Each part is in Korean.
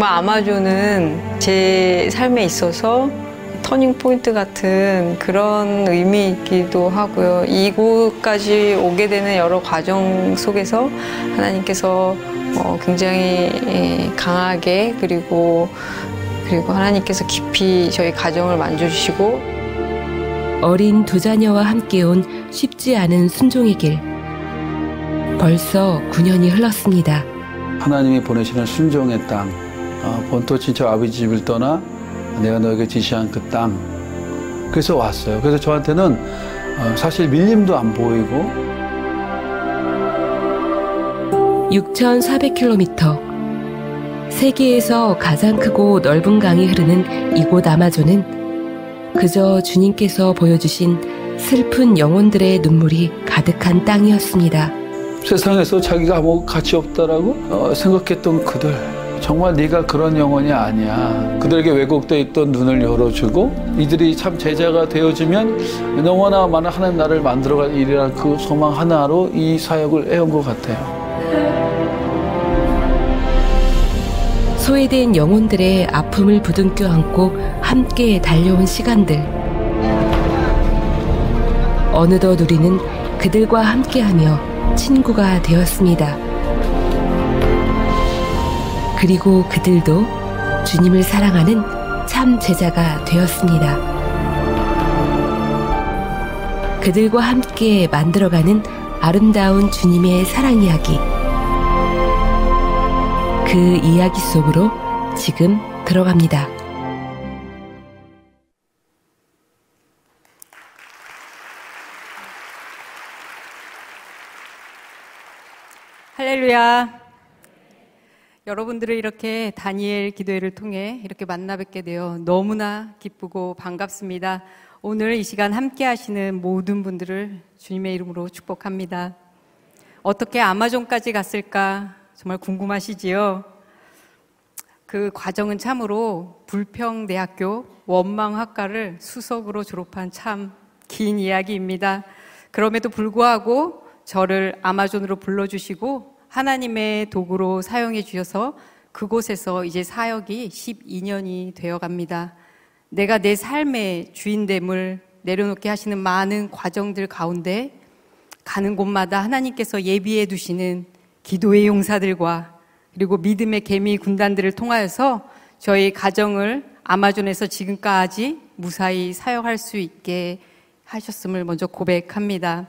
정말 아마존은 제 삶에 있어서 터닝 포인트 같은 그런 의미이기도 하고요. 이곳까지 오게 되는 여러 과정 속에서 하나님께서 어, 굉장히 예, 강하게 그리고 그리고 하나님께서 깊이 저희 가정을 만져주시고 어린 두 자녀와 함께 온 쉽지 않은 순종의 길. 벌써 9년이 흘렀습니다. 하나님이 보내시는 순종의 땅, 아, 본토 친척 아버지 집을 떠나 내가 너에게 지시한 그 땅. 그래서 왔어요. 그래서 저한테는 어, 사실 밀림도 안 보이고 6,400km 세계에서 가장 크고 넓은 강이 흐르는 이곳 아마존은 그저 주님께서 보여주신 슬픈 영혼들의 눈물이 가득한 땅이었습니다. 세상에서 자기가 아무 가치 없다라고 어, 생각했던 그들 정말 네가 그런 영혼이 아니야. 그들에게 왜곡되어 있던 눈을 열어주고 이들이 참 제자가 되어지면 너무나 많은 하나님 나를 만들어갈 일이라는 그 소망 하나로 이 사역을 해온 것 같아요. 소외된 영혼들의 아픔을 부둥켜 안고 함께 달려온 시간들. 어느덧 우리는 그들과 함께하며 친구가 되었습니다. 그리고 그들도 주님을 사랑하는 참 제자가 되었습니다. 그들과 함께 만들어가는 아름다운 주님의 사랑 이야기. 그 이야기 속으로 지금 들어갑니다. 할렐루야. 여러분들을 이렇게 다니엘 기도회를 통해 이렇게 만나 뵙게 되어 너무나 기쁘고 반갑습니다. 오늘 이 시간 함께 하시는 모든 분들을 주님의 이름으로 축복합니다. 어떻게 아마존까지 갔을까 정말 궁금하시지요? 그 과정은 참으로 불평대학교 원망학과를 수석으로 졸업한 참 긴 이야기입니다. 그럼에도 불구하고 저를 아마존으로 불러주시고 하나님의 도구로 사용해 주셔서 그곳에서 이제 사역이 12년이 되어 갑니다. 내가 내 삶의 주인됨을 내려놓게 하시는 많은 과정들 가운데 가는 곳마다 하나님께서 예비해 두시는 기도의 용사들과 그리고 믿음의 개미 군단들을 통하여서 저희 가정을 아마존에서 지금까지 무사히 사역할 수 있게 하셨음을 먼저 고백합니다.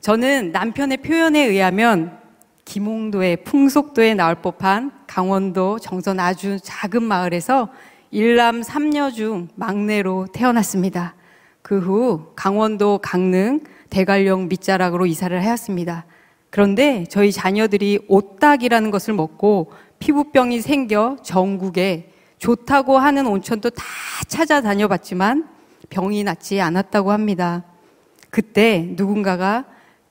저는 남편의 표현에 의하면 김홍도의 풍속도에 나올 법한 강원도 정선 아주 작은 마을에서 일남 삼녀중 막내로 태어났습니다. 그 후 강원도 강릉 대관령 밑자락으로 이사를 하였습니다. 그런데 저희 자녀들이 오딱이라는 것을 먹고 피부병이 생겨 전국에 좋다고 하는 온천도 다 찾아다녀 봤지만 병이 낫지 않았다고 합니다. 그때 누군가가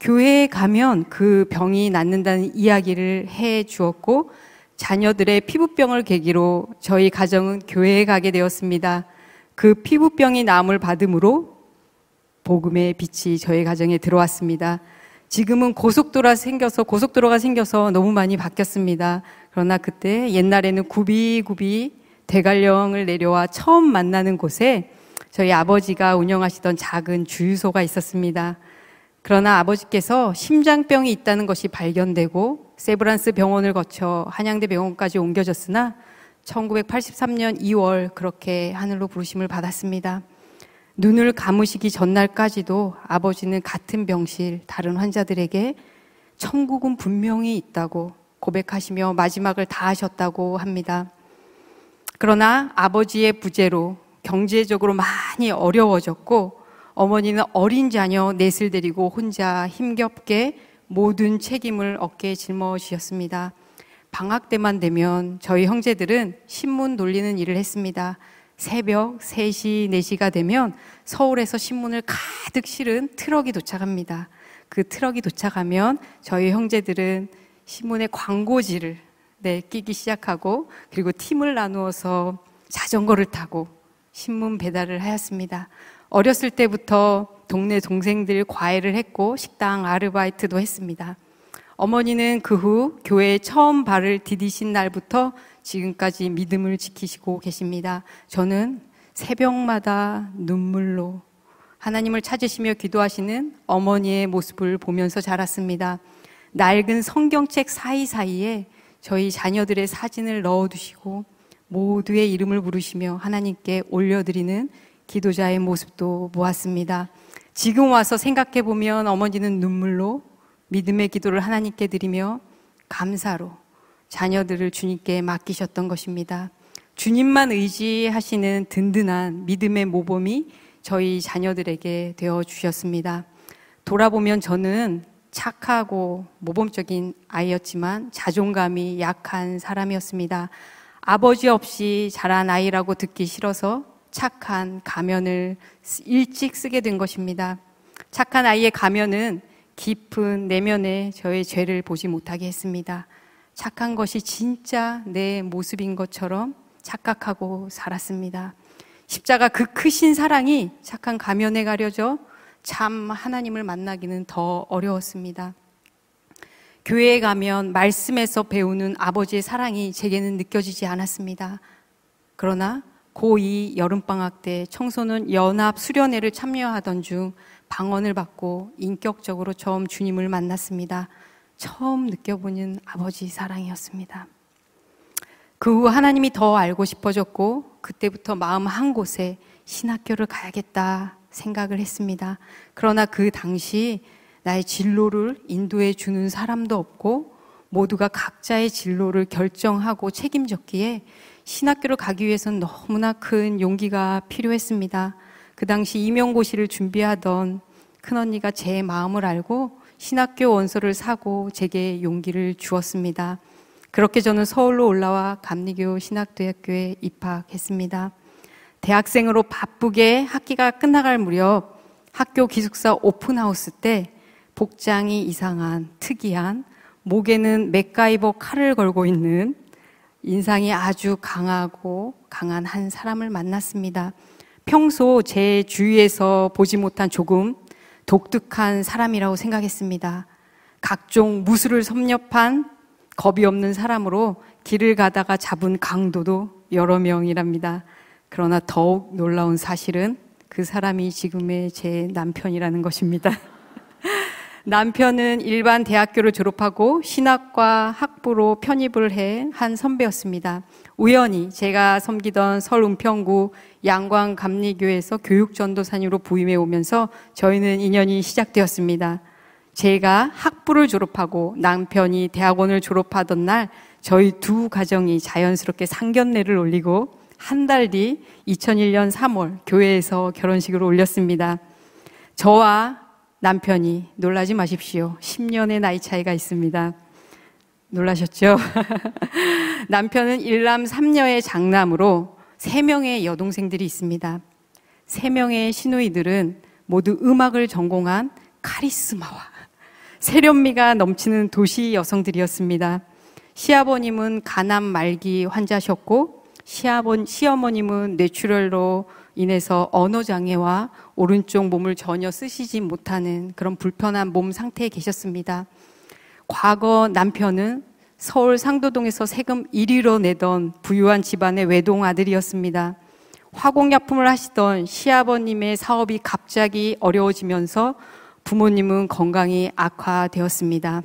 교회에 가면 그 병이 낫는다는 이야기를 해 주었고 자녀들의 피부병을 계기로 저희 가정은 교회에 가게 되었습니다. 그 피부병이 나음을 받음으로 복음의 빛이 저희 가정에 들어왔습니다. 지금은 고속도로가 생겨서 고속도로가 생겨서 너무 많이 바뀌었습니다. 그러나 그때 옛날에는 구비구비 대관령을 내려와 처음 만나는 곳에 저희 아버지가 운영하시던 작은 주유소가 있었습니다. 그러나 아버지께서 심장병이 있다는 것이 발견되고 세브란스 병원을 거쳐 한양대 병원까지 옮겨졌으나 1983년 2월 그렇게 하늘로 부르심을 받았습니다. 눈을 감으시기 전날까지도 아버지는 같은 병실 다른 환자들에게 천국은 분명히 있다고 고백하시며 마지막을 다 하셨다고 합니다. 그러나 아버지의 부재로 경제적으로 많이 어려워졌고 어머니는 어린 자녀 넷을 데리고 혼자 힘겹게 모든 책임을 어깨에 짊어지셨습니다. 방학 때만 되면 저희 형제들은 신문 돌리는 일을 했습니다. 새벽 3시, 4시가 되면 서울에서 신문을 가득 실은 트럭이 도착합니다. 그 트럭이 도착하면 저희 형제들은 신문의 광고지를 네, 끼기 시작하고 그리고 팀을 나누어서 자전거를 타고 신문 배달을 하였습니다. 어렸을 때부터 동네 동생들 과외를 했고 식당 아르바이트도 했습니다. 어머니는 그 후 교회에 처음 발을 디디신 날부터 지금까지 믿음을 지키시고 계십니다. 저는 새벽마다 눈물로 하나님을 찾으시며 기도하시는 어머니의 모습을 보면서 자랐습니다. 낡은 성경책 사이사이에 저희 자녀들의 사진을 넣어두시고 모두의 이름을 부르시며 하나님께 올려드리는 기도자의 모습도 보았습니다 지금 와서 생각해 보면 어머니는 눈물로 믿음의 기도를 하나님께 드리며 감사로 자녀들을 주님께 맡기셨던 것입니다. 주님만 의지하시는 든든한 믿음의 모범이 저희 자녀들에게 되어 주셨습니다. 돌아보면 저는 착하고 모범적인 아이였지만 자존감이 약한 사람이었습니다. 아버지 없이 자란 아이라고 듣기 싫어서 착한 가면을 일찍 쓰게 된 것입니다. 착한 아이의 가면은 깊은 내면의 저의 죄를 보지 못하게 했습니다. 착한 것이 진짜 내 모습인 것처럼 착각하고 살았습니다. 십자가 그 크신 사랑이 착한 가면에 가려져 참 하나님을 만나기는 더 어려웠습니다. 교회에 가면 말씀에서 배우는 아버지의 사랑이 제게는 느껴지지 않았습니다. 그러나 고2 여름방학 때 청소년 연합 수련회를 참여하던 중 방언을 받고 인격적으로 처음 주님을 만났습니다. 처음 느껴보는 아버지 사랑이었습니다. 그 후 하나님이 더 알고 싶어졌고 그때부터 마음 한 곳에 신학교를 가야겠다 생각을 했습니다. 그러나 그 당시 나의 진로를 인도해 주는 사람도 없고 모두가 각자의 진로를 결정하고 책임졌기에 신학교를 가기 위해선 너무나 큰 용기가 필요했습니다. 그 당시 임용고시를 준비하던 큰언니가 제 마음을 알고 신학교 원서를 사고 제게 용기를 주었습니다. 그렇게 저는 서울로 올라와 감리교 신학대학교에 입학했습니다. 대학생으로 바쁘게 학기가 끝나갈 무렵 학교 기숙사 오픈하우스 때 복장이 이상한 특이한 목에는 맥가이버 칼을 걸고 있는 인상이 아주 강하고 강한 한 사람을 만났습니다. 평소 제 주위에서 보지 못한 조금 독특한 사람이라고 생각했습니다. 각종 무술을 섭렵한 겁이 없는 사람으로 길을 가다가 잡은 강도도 여러 명이랍니다. 그러나 더욱 놀라운 사실은 그 사람이 지금의 제 남편이라는 것입니다. 남편은 일반 대학교를 졸업하고 신학과 학부로 편입을 해 한 선배였습니다. 우연히 제가 섬기던 서울 은평구 양광 감리교에서 교육 전도사님으로 부임해 오면서 저희는 인연이 시작되었습니다. 제가 학부를 졸업하고 남편이 대학원을 졸업하던 날 저희 두 가정이 자연스럽게 상견례를 올리고 한 달 뒤 2001년 3월 교회에서 결혼식을 올렸습니다. 저와 남편이 놀라지 마십시오. 10년의 나이 차이가 있습니다. 놀라셨죠? 남편은 일남 3녀의 장남으로 3명의 여동생들이 있습니다. 3명의 시누이들은 모두 음악을 전공한 카리스마와 세련미가 넘치는 도시 여성들이었습니다. 시아버님은 간암 말기 환자셨고 시아버 시어머님은 뇌출혈로 인해서 언어 장애와 오른쪽 몸을 전혀 쓰시지 못하는 그런 불편한 몸 상태에 계셨습니다. 과거 남편은 서울 상도동에서 세금 1위로 내던 부유한 집안의 외동 아들이었습니다. 화공약품을 하시던 시아버님의 사업이 갑자기 어려워지면서 부모님은 건강이 악화되었습니다.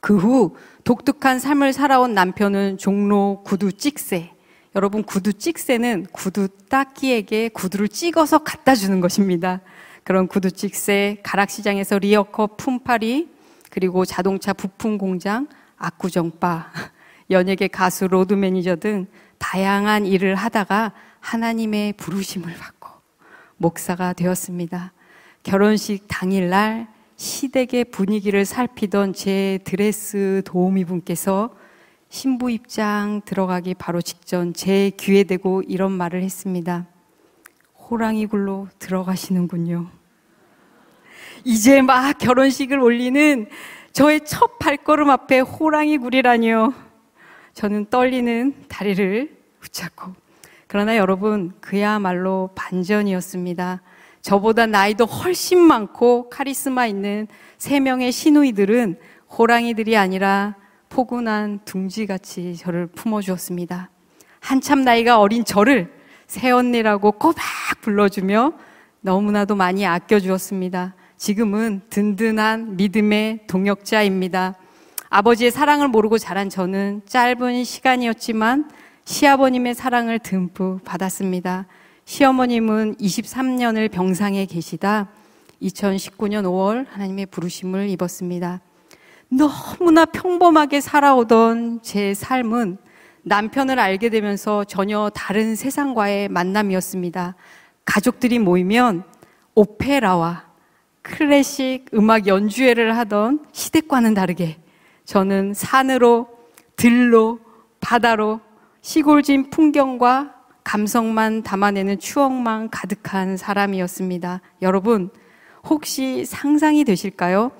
그 후 독특한 삶을 살아온 남편은 종로 구두 찍새, 여러분 구두 찍새는 구두 닦기에게 구두를 찍어서 갖다 주는 것입니다. 그런 구두 찍새, 가락시장에서 리어커 품팔이, 그리고 자동차 부품 공장, 악구정바, 연예계 가수 로드 매니저 등 다양한 일을 하다가 하나님의 부르심을 받고 목사가 되었습니다. 결혼식 당일날 시댁의 분위기를 살피던 제 드레스 도우미 분께서 신부 입장 들어가기 바로 직전 제 귀에 대고 이런 말을 했습니다. 호랑이 굴로 들어가시는군요. 이제 막 결혼식을 올리는 저의 첫 발걸음 앞에 호랑이 굴이라니요. 저는 떨리는 다리를 붙잡고. 그러나 여러분, 그야말로 반전이었습니다. 저보다 나이도 훨씬 많고 카리스마 있는 세 명의 신우이들은 호랑이들이 아니라 포근한 둥지같이 저를 품어주었습니다. 한참 나이가 어린 저를 새언니라고 꼬박 불러주며 너무나도 많이 아껴주었습니다. 지금은 든든한 믿음의 동역자입니다. 아버지의 사랑을 모르고 자란 저는 짧은 시간이었지만 시아버님의 사랑을 듬뿍 받았습니다. 시어머님은 23년을 병상에 계시다 2019년 5월 하나님의 부르심을 입었습니다. 너무나 평범하게 살아오던 제 삶은 남편을 알게 되면서 전혀 다른 세상과의 만남이었습니다. 가족들이 모이면 오페라와 클래식 음악 연주회를 하던 시댁과는 다르게 저는 산으로, 들로, 바다로 시골진 풍경과 감성만 담아내는 추억만 가득한 사람이었습니다. 여러분, 혹시 상상이 되실까요?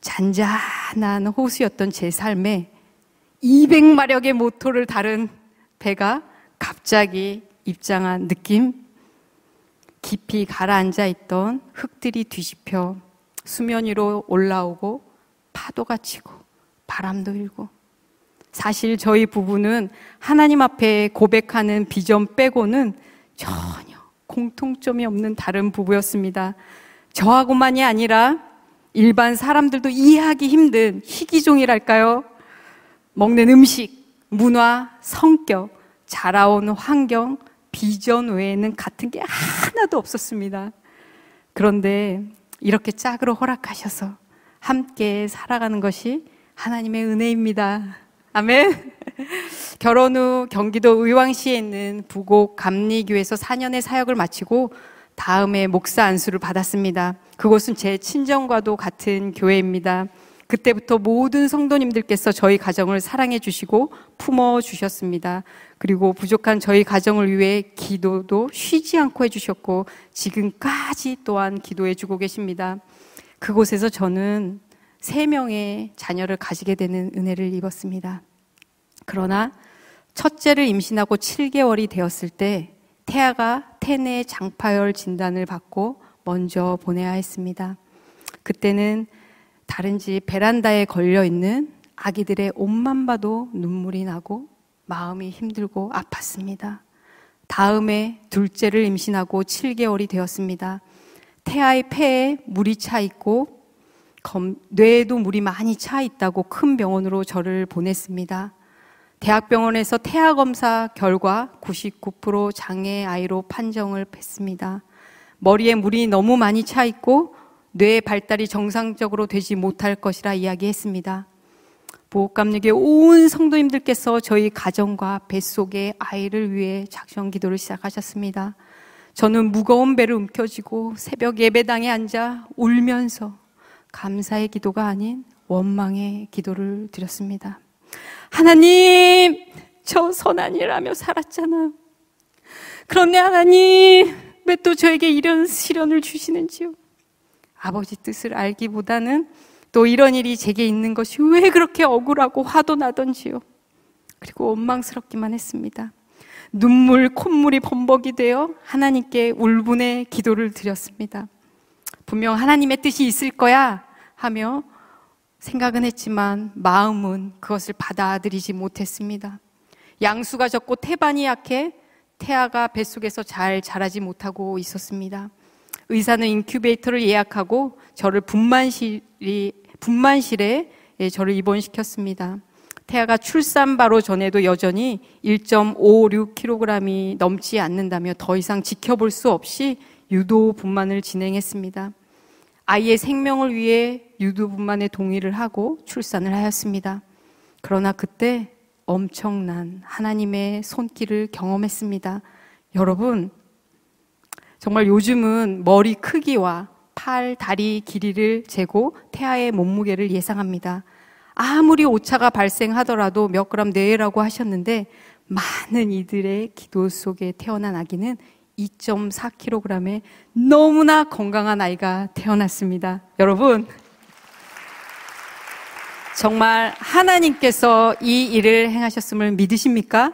잔잔한 호수였던 제 삶에 200마력의 모토를 다른 배가 갑자기 입장한 느낌, 깊이 가라앉아 있던 흙들이 뒤집혀 수면 위로 올라오고 파도가 치고 바람도 일고 사실 저희 부부는 하나님 앞에 고백하는 비전 빼고는 전혀 공통점이 없는 다른 부부였습니다. 저하고만이 아니라 일반 사람들도 이해하기 힘든 희귀종이랄까요? 먹는 음식, 문화, 성격, 자라온 환경, 비전 외에는 같은 게 하나도 없었습니다. 그런데 이렇게 짝으로 허락하셔서 함께 살아가는 것이 하나님의 은혜입니다. 아멘. 결혼 후 경기도 의왕시에 있는 부곡 감리교에서 4년의 사역을 마치고 다음에 목사 안수를 받았습니다. 그곳은 제 친정과도 같은 교회입니다. 그때부터 모든 성도님들께서 저희 가정을 사랑해 주시고 품어 주셨습니다. 그리고 부족한 저희 가정을 위해 기도도 쉬지 않고 해 주셨고 지금까지 또한 기도해 주고 계십니다. 그곳에서 저는 세 명의 자녀를 가지게 되는 은혜를 입었습니다. 그러나 첫째를 임신하고 7개월이 되었을 때 태아가 태내 장파열 진단을 받고 먼저 보내야 했습니다. 그때는 다른 집 베란다에 걸려 있는 아기들의 옷만 봐도 눈물이 나고 마음이 힘들고 아팠습니다. 다음에 둘째를 임신하고 7개월이 되었습니다. 태아의 폐에 물이 차 있고 검, 뇌에도 물이 많이 차 있다고 큰 병원으로 저를 보냈습니다. 대학병원에서 태아 검사 결과 99% 장애 아이로 판정을 했습니다. 머리에 물이 너무 많이 차 있고 뇌 발달이 정상적으로 되지 못할 것이라 이야기했습니다. 보호감력의 온 성도님들께서 저희 가정과 뱃속의 아이를 위해 작전 기도를 시작하셨습니다. 저는 무거운 배를 움켜쥐고 새벽 예배당에 앉아 울면서 감사의 기도가 아닌 원망의 기도를 드렸습니다. 하나님, 저 선한 일 하며 살았잖아요. 그런데 하나님, 왜 또 저에게 이런 시련을 주시는지요? 아버지 뜻을 알기보다는 또 이런 일이 제게 있는 것이 왜 그렇게 억울하고 화도 나던지요. 그리고 원망스럽기만 했습니다. 눈물, 콧물이 범벅이 되어 하나님께 울분의 기도를 드렸습니다. 분명 하나님의 뜻이 있을 거야 하며 생각은 했지만 마음은 그것을 받아들이지 못했습니다. 양수가 적고 태반이 약해 태아가 뱃속에서 잘 자라지 못하고 있었습니다. 의사는 인큐베이터를 예약하고 저를 분만실이, 분만실에 예, 저를 입원시켰습니다. 태아가 출산 바로 전에도 여전히 1.56kg이 넘지 않는다며 더 이상 지켜볼 수 없이 유도 분만을 진행했습니다. 아이의 생명을 위해 유두분만의 동의를 하고 출산을 하였습니다. 그러나 그때 엄청난 하나님의 손길을 경험했습니다. 여러분, 정말 요즘은 머리 크기와 팔, 다리 길이를 재고 태아의 몸무게를 예상합니다. 아무리 오차가 발생하더라도 몇 그램 내외라고 하셨는데 많은 이들의 기도 속에 태어난 아기는 2.4kg의 너무나 건강한 아이가 태어났습니다. 여러분, 정말 하나님께서 이 일을 행하셨음을 믿으십니까?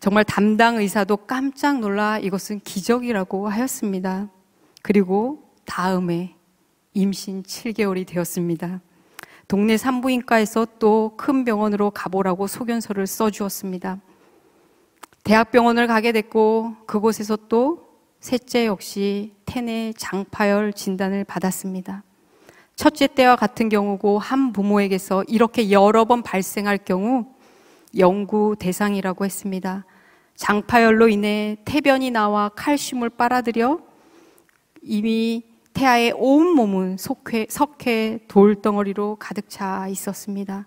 정말 담당 의사도 깜짝 놀라 이것은 기적이라고 하였습니다. 그리고 다음에 임신 7개월이 되었습니다. 동네 산부인과에서 또 큰 병원으로 가보라고 소견서를 써주었습니다. 대학병원을 가게 됐고 그곳에서 또 셋째 역시 태내 장파열 진단을 받았습니다. 첫째 때와 같은 경우고 한 부모에게서 이렇게 여러 번 발생할 경우 연구 대상이라고 했습니다. 장파열로 인해 태변이 나와 칼슘을 빨아들여 이미 태아의 온 몸은 속회, 석회 돌덩어리로 가득 차 있었습니다.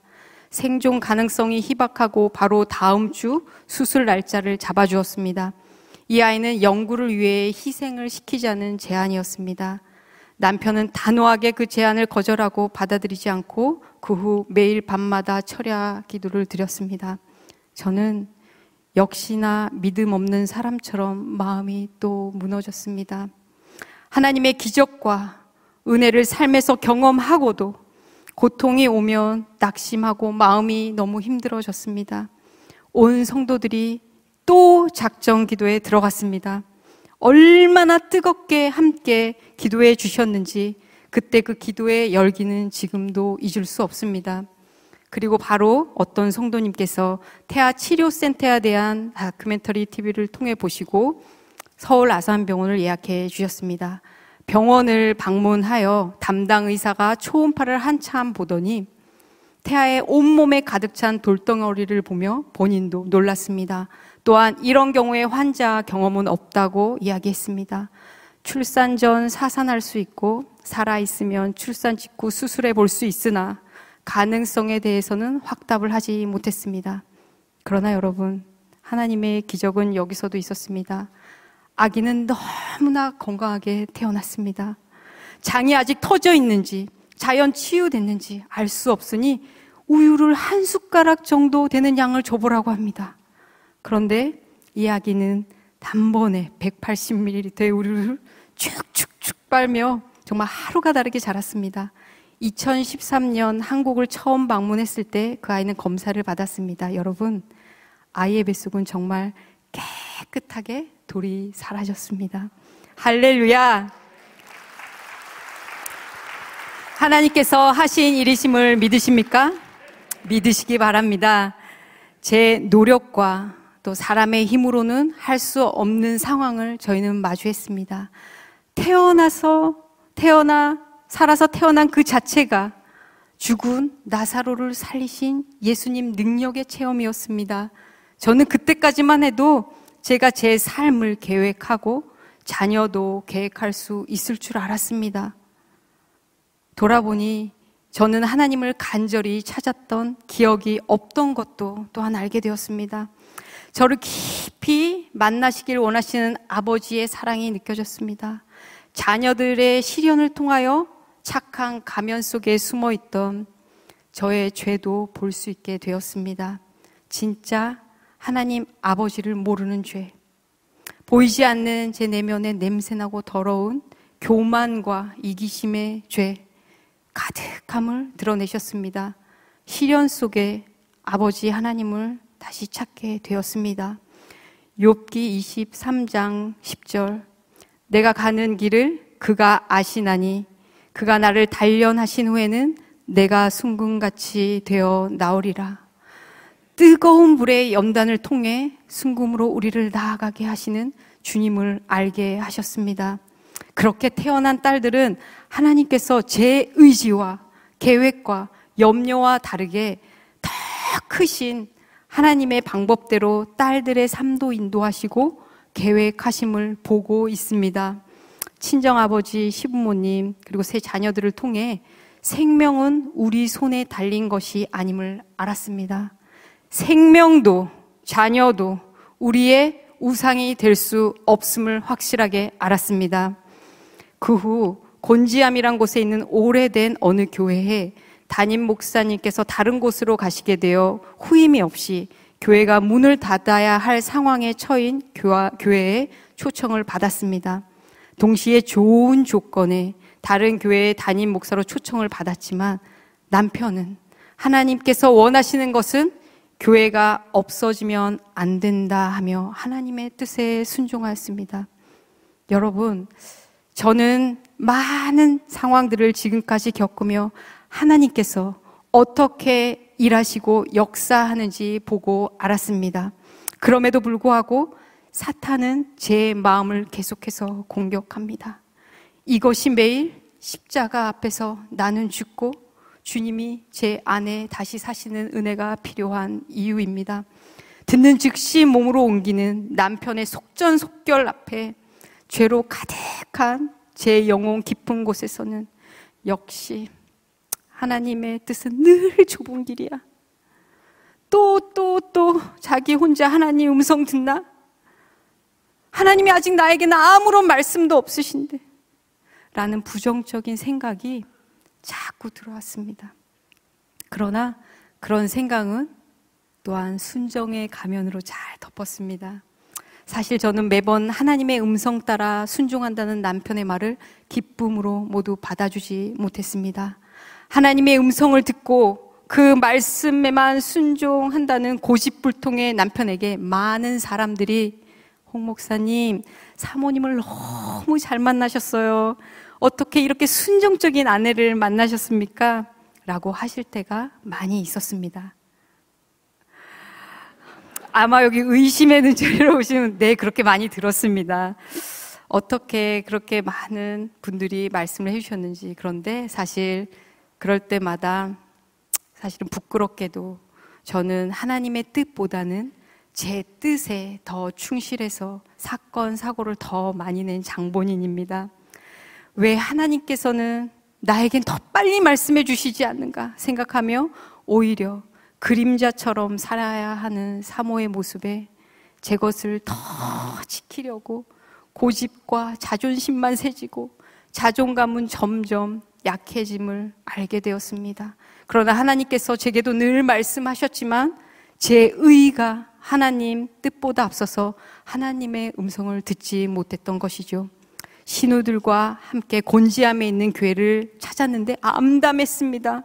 생존 가능성이 희박하고 바로 다음 주 수술 날짜를 잡아주었습니다. 이 아이는 연구를 위해 희생을 시키자는 제안이었습니다. 남편은 단호하게 그 제안을 거절하고 받아들이지 않고 그 후 매일 밤마다 철야 기도를 드렸습니다. 저는 역시나 믿음 없는 사람처럼 마음이 또 무너졌습니다. 하나님의 기적과 은혜를 삶에서 경험하고도 고통이 오면 낙심하고 마음이 너무 힘들어졌습니다. 온 성도들이 또 작정 기도에 들어갔습니다. 얼마나 뜨겁게 함께 기도해 주셨는지 그때 그 기도의 열기는 지금도 잊을 수 없습니다. 그리고 바로 어떤 성도님께서 태아 치료센터에 대한 다큐멘터리 TV를 통해 보시고 서울 아산병원을 예약해 주셨습니다. 병원을 방문하여 담당 의사가 초음파를 한참 보더니 태아의 온몸에 가득 찬 돌덩어리를 보며 본인도 놀랐습니다. 또한 이런 경우에 환자 경험은 없다고 이야기했습니다. 출산 전 사산할 수 있고 살아있으면 출산 직후 수술해 볼 수 있으나 가능성에 대해서는 확답을 하지 못했습니다. 그러나 여러분, 하나님의 기적은 여기서도 있었습니다. 아기는 너무나 건강하게 태어났습니다. 장이 아직 터져 있는지 자연 치유됐는지 알 수 없으니 우유를 한 숟가락 정도 되는 양을 줘보라고 합니다. 그런데 이 아기는 단번에 180ml의 우유를 쭉쭉쭉 빨며 정말 하루가 다르게 자랐습니다. 2013년 한국을 처음 방문했을 때 그 아이는 검사를 받았습니다. 여러분, 아이의 뱃속은 정말 깨끗하게 돌이 살아셨습니다. 할렐루야! 하나님께서 하신 일이심을 믿으십니까? 믿으시기 바랍니다. 제 노력과 또 사람의 힘으로는 할 수 없는 상황을 저희는 마주했습니다. 태어나서 태어나 살아서 태어난 그 자체가 죽은 나사로를 살리신 예수님 능력의 체험이었습니다. 저는 그때까지만 해도 제가 제 삶을 계획하고 자녀도 계획할 수 있을 줄 알았습니다. 돌아보니 저는 하나님을 간절히 찾았던 기억이 없던 것도 또한 알게 되었습니다. 저를 깊이 만나시길 원하시는 아버지의 사랑이 느껴졌습니다. 자녀들의 시련을 통하여 착한 가면 속에 숨어 있던 저의 죄도 볼 수 있게 되었습니다. 진짜 하나님 아버지를 모르는 죄, 보이지 않는 제 내면의 냄새나고 더러운 교만과 이기심의 죄, 가득함을 드러내셨습니다. 시련 속에 아버지 하나님을 다시 찾게 되었습니다. 욥기 23장 10절 내가 가는 길을 그가 아시나니 그가 나를 단련하신 후에는 내가 순금같이 되어 나오리라. 뜨거운 불의 연단을 통해 순금으로 우리를 나아가게 하시는 주님을 알게 하셨습니다. 그렇게 태어난 딸들은 하나님께서 제 의지와 계획과 염려와 다르게 더 크신 하나님의 방법대로 딸들의 삶도 인도하시고 계획하심을 보고 있습니다. 친정아버지, 시부모님, 그리고 세 자녀들을 통해 생명은 우리 손에 달린 것이 아님을 알았습니다. 생명도 자녀도 우리의 우상이 될 수 없음을 확실하게 알았습니다. 그 후 곤지암이란 곳에 있는 오래된 어느 교회에 담임 목사님께서 다른 곳으로 가시게 되어 후임이 없이 교회가 문을 닫아야 할 상황에 처인 교회의 초청을 받았습니다. 동시에 좋은 조건에 다른 교회의 담임 목사로 초청을 받았지만 남편은 하나님께서 원하시는 것은 교회가 없어지면 안 된다 하며 하나님의 뜻에 순종하였습니다. 여러분, 저는 많은 상황들을 지금까지 겪으며 하나님께서 어떻게 일하시고 역사하는지 보고 알았습니다. 그럼에도 불구하고 사탄은 제 마음을 계속해서 공격합니다. 이것이 매일 십자가 앞에서 나는 죽고 주님이 제 안에 다시 사시는 은혜가 필요한 이유입니다. 듣는 즉시 몸으로 옮기는 남편의 속전속결 앞에 죄로 가득한 제 영혼 깊은 곳에서는 역시 하나님의 뜻은 늘 좁은 길이야. 또, 또, 또 자기 혼자 하나님 음성 듣나? 하나님이 아직 나에게는 아무런 말씀도 없으신데. 라는 부정적인 생각이 자꾸 들어왔습니다. 그러나 그런 생각은 또한 순정의 가면으로 잘 덮었습니다. 사실 저는 매번 하나님의 음성 따라 순종한다는 남편의 말을 기쁨으로 모두 받아주지 못했습니다. 하나님의 음성을 듣고 그 말씀에만 순종한다는 고집불통의 남편에게 많은 사람들이 홍 목사님, 사모님을 너무 잘 만나셨어요. 어떻게 이렇게 순종적인 아내를 만나셨습니까? 라고 하실 때가 많이 있었습니다. 아마 여기 의심의 눈초리로 오시면 네, 그렇게 많이 들었습니다. 어떻게 그렇게 많은 분들이 말씀을 해주셨는지 그런데 사실 그럴 때마다 사실은 부끄럽게도 저는 하나님의 뜻보다는 제 뜻에 더 충실해서 사건, 사고를 더 많이 낸 장본인입니다. 왜 하나님께서는 나에겐 더 빨리 말씀해 주시지 않는가 생각하며 오히려 그림자처럼 살아야 하는 사모의 모습에 제 것을 더 지키려고 고집과 자존심만 세지고 자존감은 점점 약해짐을 알게 되었습니다. 그러나 하나님께서 제게도 늘 말씀하셨지만 제 의의가 하나님 뜻보다 앞서서 하나님의 음성을 듣지 못했던 것이죠. 신우들과 함께 곤지암에 있는 교회를 찾았는데 암담했습니다.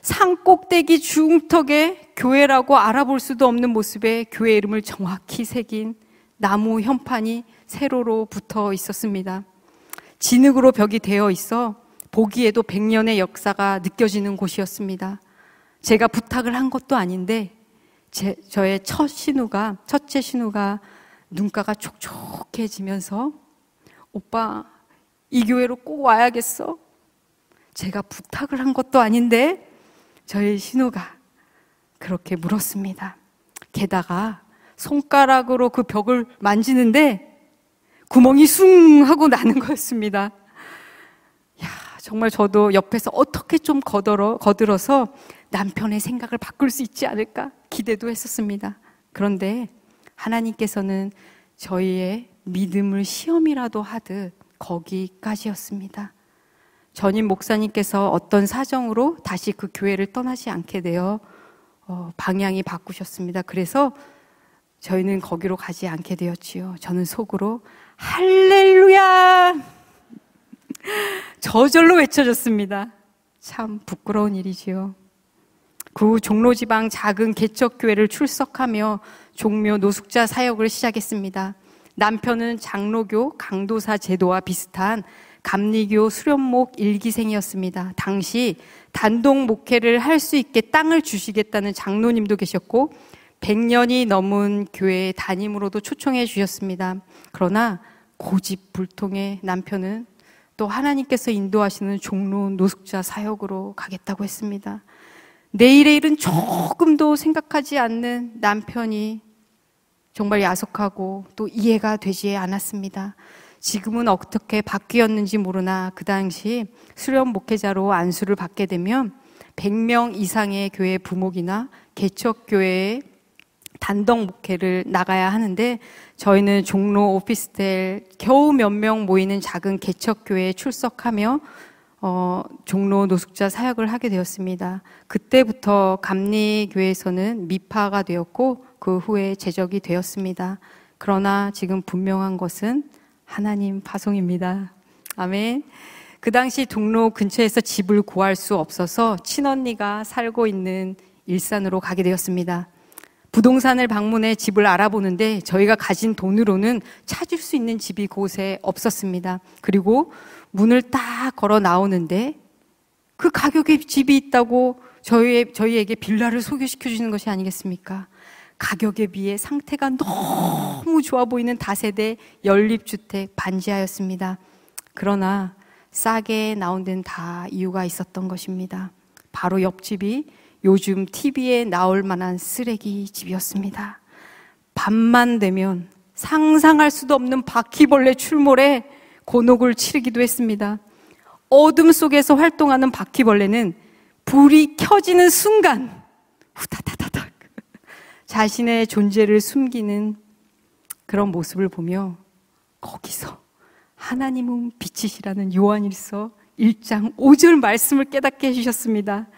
산 꼭대기 중턱에 교회라고 알아볼 수도 없는 모습의 교회 이름을 정확히 새긴 나무 현판이 세로로 붙어 있었습니다. 진흙으로 벽이 되어 있어 보기에도 백년의 역사가 느껴지는 곳이었습니다. 제가 부탁을 한 것도 아닌데 제, 저의 첫 신우가 첫째 신우가 눈가가 촉촉해지면서 오빠, 이 교회로 꼭 와야겠어? 제가 부탁을 한 것도 아닌데, 저희 신우가 그렇게 물었습니다. 게다가 손가락으로 그 벽을 만지는데 구멍이 숭 하고 나는 거였습니다. 야, 정말 저도 옆에서 어떻게 좀 거들어, 거들어서 남편의 생각을 바꿀 수 있지 않을까 기대도 했었습니다. 그런데 하나님께서는 저희의 믿음을 시험이라도 하듯 거기까지였습니다. 전임 목사님께서 어떤 사정으로 다시 그 교회를 떠나지 않게 되어 어, 방향이 바꾸셨습니다. 그래서 저희는 거기로 가지 않게 되었지요. 저는 속으로 할렐루야! 저절로 외쳐졌습니다. 참 부끄러운 일이지요. 그 후 종로지방 작은 개척교회를 출석하며 종묘 노숙자 사역을 시작했습니다. 남편은 장로교 강도사 제도와 비슷한 감리교 수련목 일기생이었습니다. 당시 단독 목회를 할 수 있게 땅을 주시겠다는 장로님도 계셨고 100년이 넘은 교회의 담임으로도 초청해 주셨습니다. 그러나 고집불통의 남편은 또 하나님께서 인도하시는 종로 노숙자 사역으로 가겠다고 했습니다. 내일의 일은 조금도 생각하지 않는 남편이 정말 야속하고 또 이해가 되지 않았습니다. 지금은 어떻게 바뀌었는지 모르나 그 당시 수련 목회자로 안수를 받게 되면 100명 이상의 교회 부목이나 개척교회의 단독 목회를 나가야 하는데 저희는 종로 오피스텔 겨우 몇 명 모이는 작은 개척교회에 출석하며 어, 종로 노숙자 사역을 하게 되었습니다. 그때부터 감리교회에서는 미파가 되었고 그 후에 제적이 되었습니다. 그러나 지금 분명한 것은 하나님 파송입니다. 아멘. 그 당시 동로 근처에서 집을 구할 수 없어서 친언니가 살고 있는 일산으로 가게 되었습니다. 부동산을 방문해 집을 알아보는데 저희가 가진 돈으로는 찾을 수 있는 집이 곳에 없었습니다. 그리고 문을 딱 걸어 나오는데 그 가격의 집이 있다고 저희, 저희에게 빌라를 소개시켜 주시는 것이 아니겠습니까? 가격에 비해 상태가 너무 좋아 보이는 다세대 연립주택 반지하였습니다. 그러나 싸게 나온 데는 다 이유가 있었던 것입니다. 바로 옆집이 요즘 TV에 나올 만한 쓰레기 집이었습니다. 밤만 되면 상상할 수도 없는 바퀴벌레 출몰에 곤혹을 치르기도 했습니다. 어둠 속에서 활동하는 바퀴벌레는 불이 켜지는 순간 후다다다 자신의 존재를 숨기는 그런 모습을 보며 거기서 하나님은 빛이시라는 요한일서 1장 5절 말씀을 깨닫게 해주셨습니다.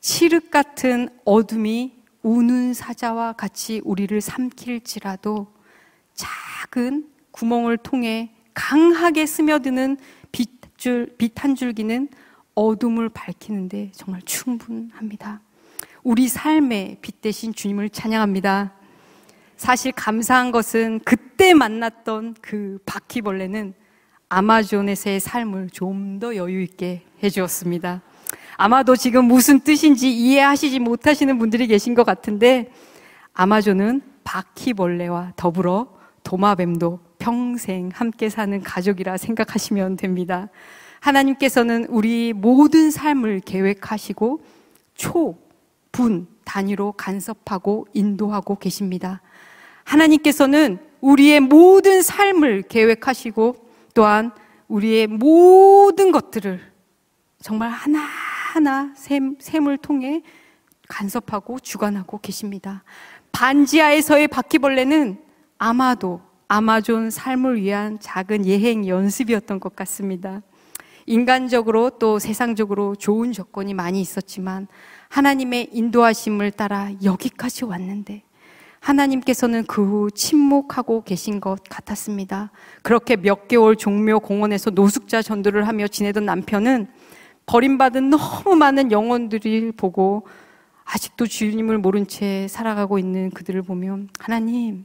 칠흑 같은 어둠이 우는 사자와 같이 우리를 삼킬지라도 작은 구멍을 통해 강하게 스며드는 빛 한 줄기는 어둠을 밝히는데 정말 충분합니다. 우리 삶에빛 대신 주님을 찬양합니다. 사실 감사한 것은 그때 만났던 그 바퀴벌레는 아마존에서의 삶을 좀 더 여유 있게 해주었습니다. 아마도 지금 무슨 뜻인지 이해하시지 못하시는 분들이 계신 것 같은데 아마존은 바퀴벌레와 더불어 도마뱀도 평생 함께 사는 가족이라 생각하시면 됩니다. 하나님께서는 우리 모든 삶을 계획하시고 초분 단위로 간섭하고 인도하고 계십니다. 하나님께서는 우리의 모든 삶을 계획하시고 또한 우리의 모든 것들을 정말 하나하나 샘, 샘을 통해 간섭하고 주관하고 계십니다. 반지하에서의 바퀴벌레는 아마도 아마존 삶을 위한 작은 예행 연습이었던 것 같습니다. 인간적으로 또 세상적으로 좋은 조건이 많이 있었지만 하나님의 인도하심을 따라 여기까지 왔는데 하나님께서는 그 후 침묵하고 계신 것 같았습니다. 그렇게 몇 개월 종묘 공원에서 노숙자 전도를 하며 지내던 남편은 버림받은 너무 많은 영혼들을 보고 아직도 주님을 모른 채 살아가고 있는 그들을 보면 하나님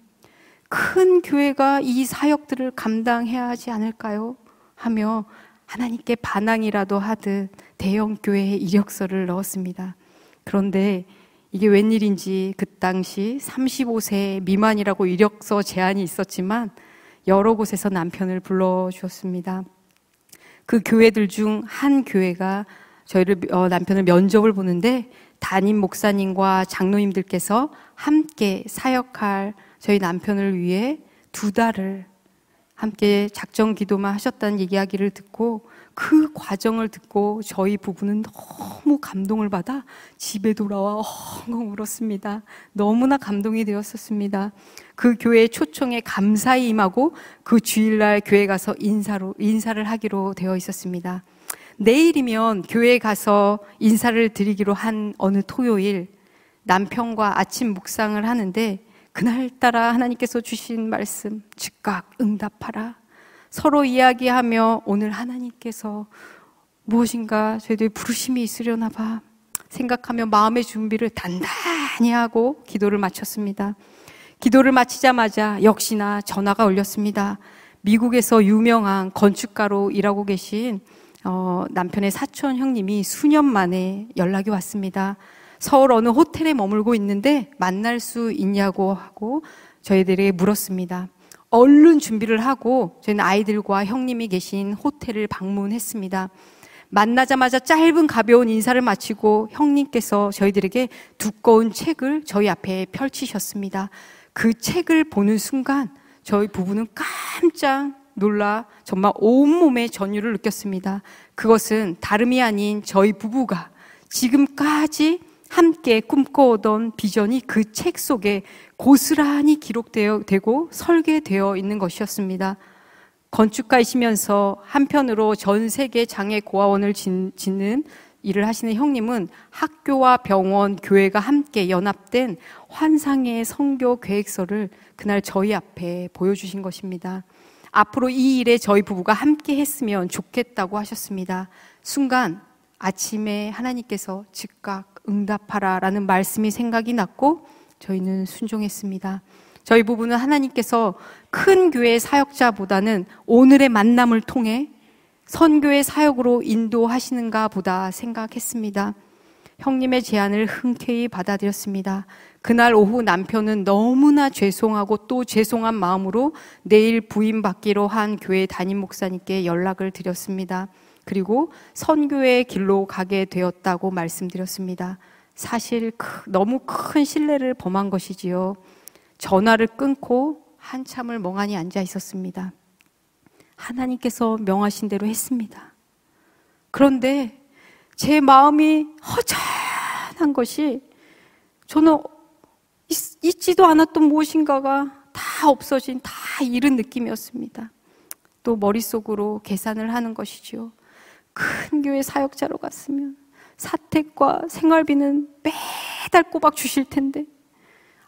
큰 교회가 이 사역들을 감당해야 하지 않을까요? 하며 하나님께 반항이라도 하듯 대형 교회에 이력서를 넣었습니다. 그런데 이게 웬일인지 그 당시 35세 미만이라고 이력서 제한이 있었지만 여러 곳에서 남편을 불러주었습니다. 그 교회들 중 한 교회가 저희를 어, 남편을 면접을 보는데 담임 목사님과 장로님들께서 함께 사역할 저희 남편을 위해 두 달을 함께 작정 기도만 하셨다는 이야기를 듣고 그 과정을 듣고 저희 부부는 너무 감동을 받아 집에 돌아와 엉엉 울었습니다. 너무나 감동이 되었었습니다. 그 교회 초청에 감사히 임하고 그 주일날 교회 가서 인사로, 인사를 하기로 되어 있었습니다. 내일이면 교회 가서 인사를 드리기로 한 어느 토요일 남편과 아침 묵상을 하는데 그날따라 하나님께서 주신 말씀 즉각 응답하라. 서로 이야기하며 오늘 하나님께서 무엇인가 저희들 부르심이 있으려나 봐 생각하며 마음의 준비를 단단히 하고 기도를 마쳤습니다. 기도를 마치자마자 역시나 전화가 울렸습니다. 미국에서 유명한 건축가로 일하고 계신 어, 남편의 사촌 형님이 수년 만에 연락이 왔습니다. 서울 어느 호텔에 머물고 있는데 만날 수 있냐고 하고 저희들에게 물었습니다. 얼른 준비를 하고 저희는 아이들과 형님이 계신 호텔을 방문했습니다. 만나자마자 짧은 가벼운 인사를 마치고 형님께서 저희들에게 두꺼운 책을 저희 앞에 펼치셨습니다. 그 책을 보는 순간 저희 부부는 깜짝 놀라 정말 온몸에 전율을 느꼈습니다. 그것은 다름이 아닌 저희 부부가 지금까지 함께 꿈꿔오던 비전이 그 책 속에 고스란히 기록되어 되고 설계되어 있는 것이었습니다. 건축가이시면서 한편으로 전 세계 장애 고아원을 짓는 일을 하시는 형님은 학교와 병원, 교회가 함께 연합된 환상의 성교 계획서를 그날 저희 앞에 보여주신 것입니다. 앞으로 이 일에 저희 부부가 함께 했으면 좋겠다고 하셨습니다. 순간 아침에 하나님께서 즉각 응답하라 라는 말씀이 생각이 났고 저희는 순종했습니다. 저희 부부는 하나님께서 큰 교회 사역자보다는 오늘의 만남을 통해 선교의 사역으로 인도하시는가 보다 생각했습니다. 형님의 제안을 흔쾌히 받아들였습니다. 그날 오후 남편은 너무나 죄송하고 또 죄송한 마음으로 내일 부임받기로 한 교회 담임 목사님께 연락을 드렸습니다. 그리고 선교의 길로 가게 되었다고 말씀드렸습니다. 사실 너무 큰 신뢰를 범한 것이지요. 전화를 끊고 한참을 멍하니 앉아 있었습니다. 하나님께서 명하신 대로 했습니다. 그런데 제 마음이 허전한 것이 저는 있, 지도 않았던 무엇인가가 다 없어진, 다 잃은 느낌이었습니다. 또 머릿속으로 계산을 하는 것이지요. 큰 교회 사역자로 갔으면 사택과 생활비는 매달 꼬박 주실 텐데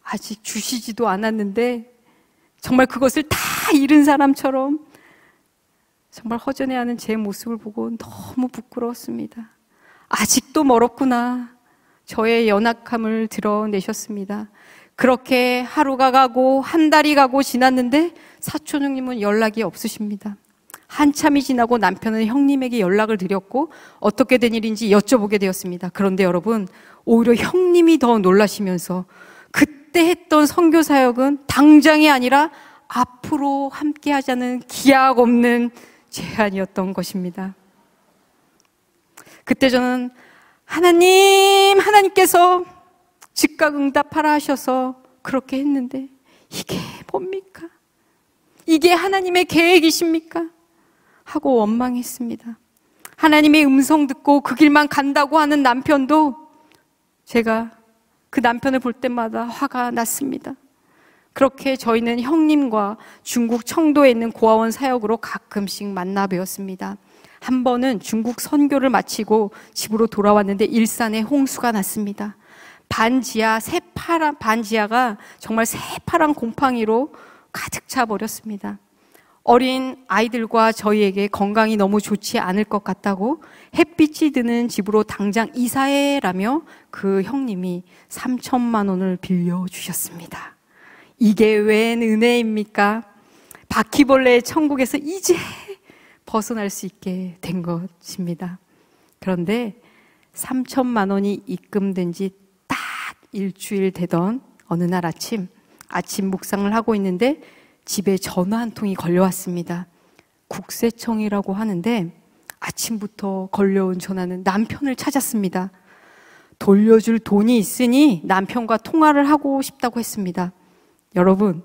아직 주시지도 않았는데 정말 그것을 다 잃은 사람처럼 정말 허전해하는 제 모습을 보고 너무 부끄러웠습니다. 아직도 멀었구나. 저의 연약함을 드러내셨습니다. 그렇게 하루가 가고 한 달이 가고 지났는데 사촌 형님은 연락이 없으십니다. 한참이 지나고 남편은 형님에게 연락을 드렸고 어떻게 된 일인지 여쭤보게 되었습니다. 그런데 여러분, 오히려 형님이 더 놀라시면서 그때 했던 선교 사역은 당장이 아니라 앞으로 함께 하자는 기약 없는 제안이었던 것입니다. 그때 저는 하나님, 하나님께서 즉각 응답하라 하셔서 그렇게 했는데 이게 뭡니까? 이게 하나님의 계획이십니까? 하고 원망했습니다. 하나님의 음성 듣고 그 길만 간다고 하는 남편도 제가 그 남편을 볼 때마다 화가 났습니다. 그렇게 저희는 형님과 중국 청도에 있는 고아원 사역으로 가끔씩 만나 뵈었습니다. 한 번은 중국 선교를 마치고 집으로 돌아왔는데 일산에 홍수가 났습니다. 반지하 새파란 반지하가 정말 새파란 곰팡이로 가득 차 버렸습니다. 어린 아이들과 저희에게 건강이 너무 좋지 않을 것 같다고 햇빛이 드는 집으로 당장 이사해라며 그 형님이 3천만 원을 빌려주셨습니다. 이게 웬 은혜입니까? 바퀴벌레의 천국에서 이제 벗어날 수 있게 된 것입니다. 그런데 3천만 원이 입금된 지 딱 일주일 되던 어느 날 아침, 아침 묵상을 하고 있는데 집에 전화 한 통이 걸려왔습니다. 국세청이라고 하는데 아침부터 걸려온 전화는 남편을 찾았습니다. 돌려줄 돈이 있으니 남편과 통화를 하고 싶다고 했습니다. 여러분,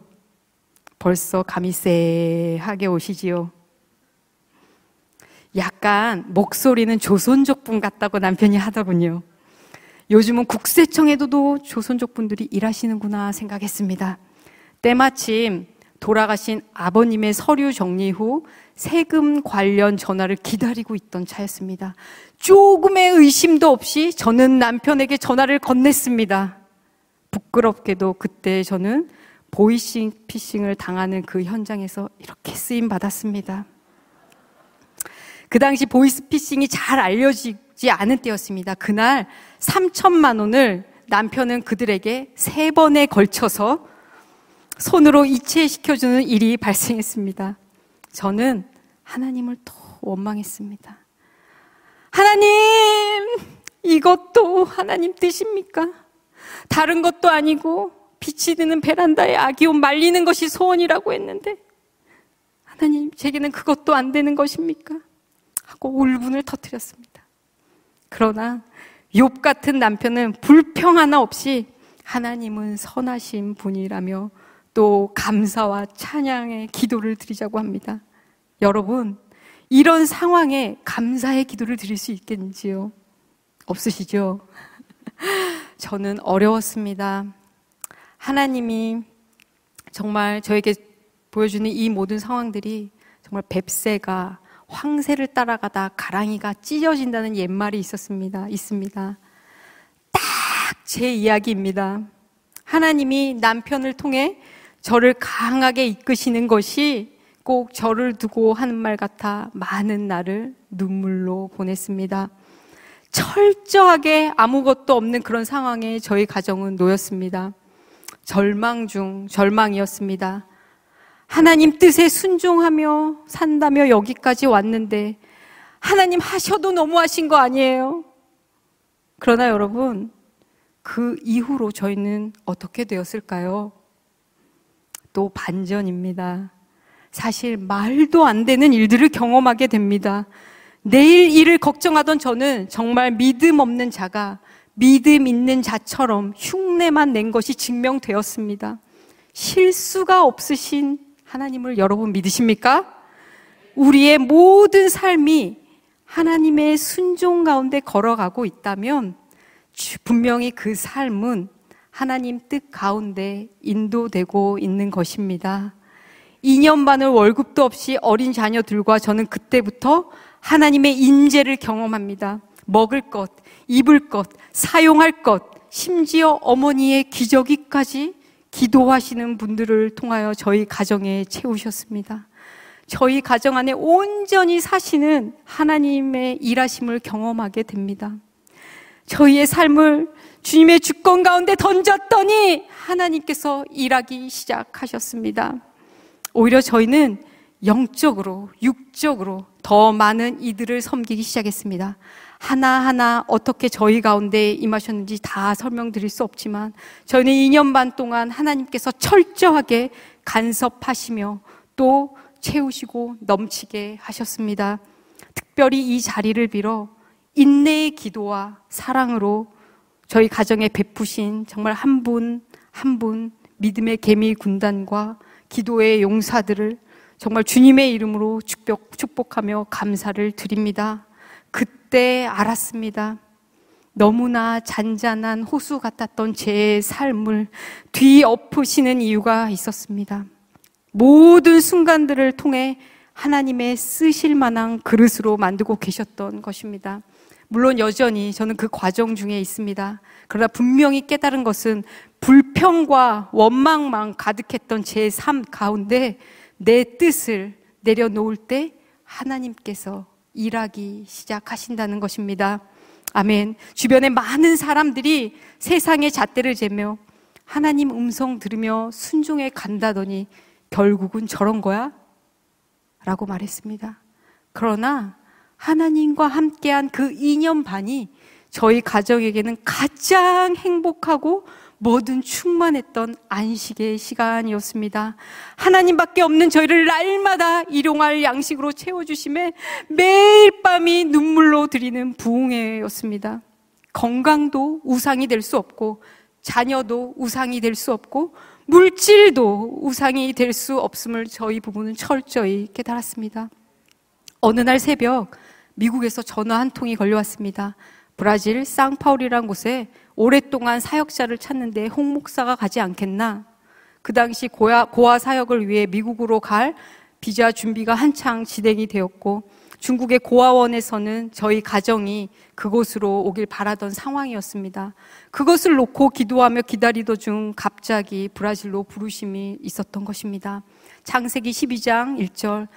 벌써 감이 쎄하게 오시지요. 약간 목소리는 조선족 분 같다고 남편이 하더군요. 요즘은 국세청에도 조선족 분들이 일하시는구나 생각했습니다. 때마침 돌아가신 아버님의 서류 정리 후 세금 관련 전화를 기다리고 있던 차였습니다. 조금의 의심도 없이 저는 남편에게 전화를 건넸습니다. 부끄럽게도 그때 저는 보이싱 피싱을 당하는 그 현장에서 이렇게 쓰임 받았습니다. 그 당시 보이스피싱이 잘 알려지지 않은 때였습니다. 그날 3천만 원을 남편은 그들에게 세 번에 걸쳐서 손으로 이체시켜주는 일이 발생했습니다. 저는 하나님을 더 원망했습니다. 하나님! 이것도 하나님 뜻입니까? 다른 것도 아니고 빛이 드는 베란다에 아기 옷 말리는 것이 소원이라고 했는데 하나님 제게는 그것도 안 되는 것입니까? 하고 울분을 터뜨렸습니다. 그러나 욥 같은 남편은 불평 하나 없이 하나님은 선하신 분이라며 또 감사와 찬양의 기도를 드리자고 합니다. 여러분, 이런 상황에 감사의 기도를 드릴 수 있겠는지요? 없으시죠? 저는 어려웠습니다. 하나님이 정말 저에게 보여주는 이 모든 상황들이 정말 뱁새가 황새를 따라가다 가랑이가 찢어진다는 옛말이 있었습니다. 있습니다. 딱 제 이야기입니다. 하나님이 남편을 통해 저를 강하게 이끄시는 것이 꼭 저를 두고 하는 말 같아 많은 날을 눈물로 보냈습니다. 철저하게 아무것도 없는 그런 상황에 저희 가정은 놓였습니다. 절망 중 절망이었습니다. 하나님 뜻에 순종하며 산다며 여기까지 왔는데 하나님 하셔도 너무하신 거 아니에요? 그러나 여러분, 그 이후로 저희는 어떻게 되었을까요? 또 반전입니다. 사실 말도 안 되는 일들을 경험하게 됩니다. 내일 일을 걱정하던 저는 정말 믿음 없는 자가 믿음 있는 자처럼 흉내만 낸 것이 증명되었습니다. 실수가 없으신 하나님을 여러분 믿으십니까? 우리의 모든 삶이 하나님의 순종 가운데 걸어가고 있다면 분명히 그 삶은 하나님 뜻 가운데 인도되고 있는 것입니다. 2년 반을 월급도 없이 어린 자녀들과 저는 그때부터 하나님의 임재를 경험합니다. 먹을 것, 입을 것, 사용할 것, 심지어 어머니의 기저귀까지 기도하시는 분들을 통하여 저희 가정에 채우셨습니다. 저희 가정 안에 온전히 사시는 하나님의 일하심을 경험하게 됩니다. 저희의 삶을 주님의 주권 가운데 던졌더니 하나님께서 일하기 시작하셨습니다. 오히려 저희는 영적으로, 육적으로 더 많은 이들을 섬기기 시작했습니다. 하나하나 어떻게 저희 가운데 임하셨는지 다 설명드릴 수 없지만 저희는 2년 반 동안 하나님께서 철저하게 간섭하시며 또 채우시고 넘치게 하셨습니다. 특별히 이 자리를 빌어 인내의 기도와 사랑으로 저희 가정에 베푸신 정말 한 분 한 분 믿음의 개미 군단과 기도의 용사들을 정말 주님의 이름으로 축복, 하며 감사를 드립니다. 그때 알았습니다. 너무나 잔잔한 호수 같았던 제 삶을 뒤엎으시는 이유가 있었습니다. 모든 순간들을 통해 하나님의 쓰실 만한 그릇으로 만들고 계셨던 것입니다. 물론 여전히 저는 그 과정 중에 있습니다. 그러나 분명히 깨달은 것은 불평과 원망만 가득했던 제 삶 가운데 내 뜻을 내려놓을 때 하나님께서 일하기 시작하신다는 것입니다. 아멘. 주변에 많은 사람들이 세상의 잣대를 재며 하나님 음성 들으며 순종해 간다더니 결국은 저런 거야? 라고 말했습니다. 그러나 하나님과 함께한 그 2년 반이 저희 가정에게는 가장 행복하고 뭐든 충만했던 안식의 시간이었습니다. 하나님밖에 없는 저희를 날마다 일용할 양식으로 채워주심에 매일 밤이 눈물로 드리는 부흥회였습니다. 건강도 우상이 될 수 없고 자녀도 우상이 될 수 없고 물질도 우상이 될 수 없음을 저희 부부는 철저히 깨달았습니다. 어느 날 새벽 미국에서 전화 한 통이 걸려왔습니다. 브라질 쌍파울이란 곳에 오랫동안 사역자를 찾는데 홍 목사가 가지 않겠나? 그 당시 고아, 고아 사역을 위해 미국으로 갈 비자 준비가 한창 진행이 되었고 중국의 고아원에서는 저희 가정이 그곳으로 오길 바라던 상황이었습니다. 그것을 놓고 기도하며 기다리던 중 갑자기 브라질로 부르심이 있었던 것입니다. 창세기 12장 1절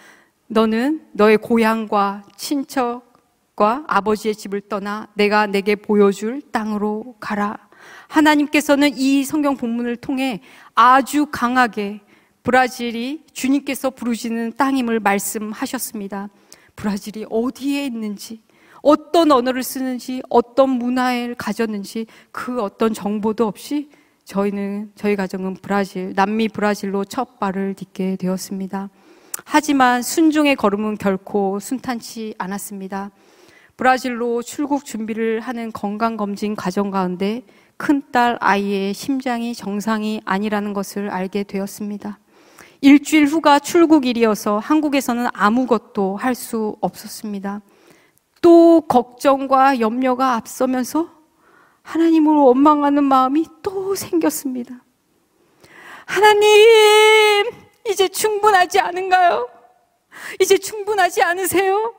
너는 너의 고향과 친척과 아버지의 집을 떠나 내가 내게 보여줄 땅으로 가라. 하나님께서는 이 성경 본문을 통해 아주 강하게 브라질이 주님께서 부르시는 땅임을 말씀하셨습니다. 브라질이 어디에 있는지, 어떤 언어를 쓰는지, 어떤 문화를 가졌는지 그 어떤 정보도 없이 저희는 저희 가정은 브라질, 남미 브라질로 첫 발을 딛게 되었습니다. 하지만 순종의 걸음은 결코 순탄치 않았습니다. 브라질로 출국 준비를 하는 건강검진 과정 가운데 큰딸 아이의 심장이 정상이 아니라는 것을 알게 되었습니다. 일주일 후가 출국일이어서 한국에서는 아무것도 할 수 없었습니다. 또 걱정과 염려가 앞서면서 하나님으 원망하는 마음이 또 생겼습니다. 하나님! 이제 충분하지 않은가요? 이제 충분하지 않으세요?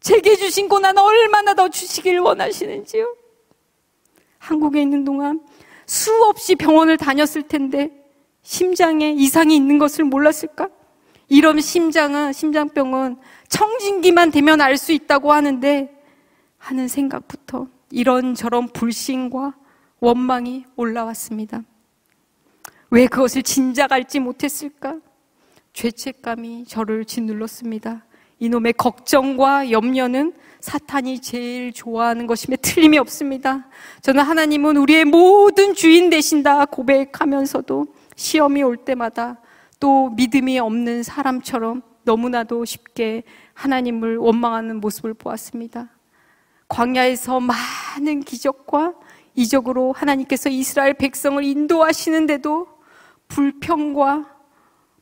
제게 주신 고난 얼마나 더 주시길 원하시는지요? 한국에 있는 동안 수없이 병원을 다녔을 텐데 심장에 이상이 있는 것을 몰랐을까? 이런 심장은 심장병은 청진기만 되면 알 수 있다고 하는데 하는 생각부터 이런저런 불신과 원망이 올라왔습니다. 왜 그것을 진작알지 못했을까? 죄책감이 저를 짓눌렀습니다. 이놈의 걱정과 염려는 사탄이 제일 좋아하는 것임에 틀림이 없습니다. 저는 하나님은 우리의 모든 주인 되신다 고백하면서도 시험이 올 때마다 또 믿음이 없는 사람처럼 너무나도 쉽게 하나님을 원망하는 모습을 보았습니다. 광야에서 많은 기적과 이적으로 하나님께서 이스라엘 백성을 인도하시는데도 불평과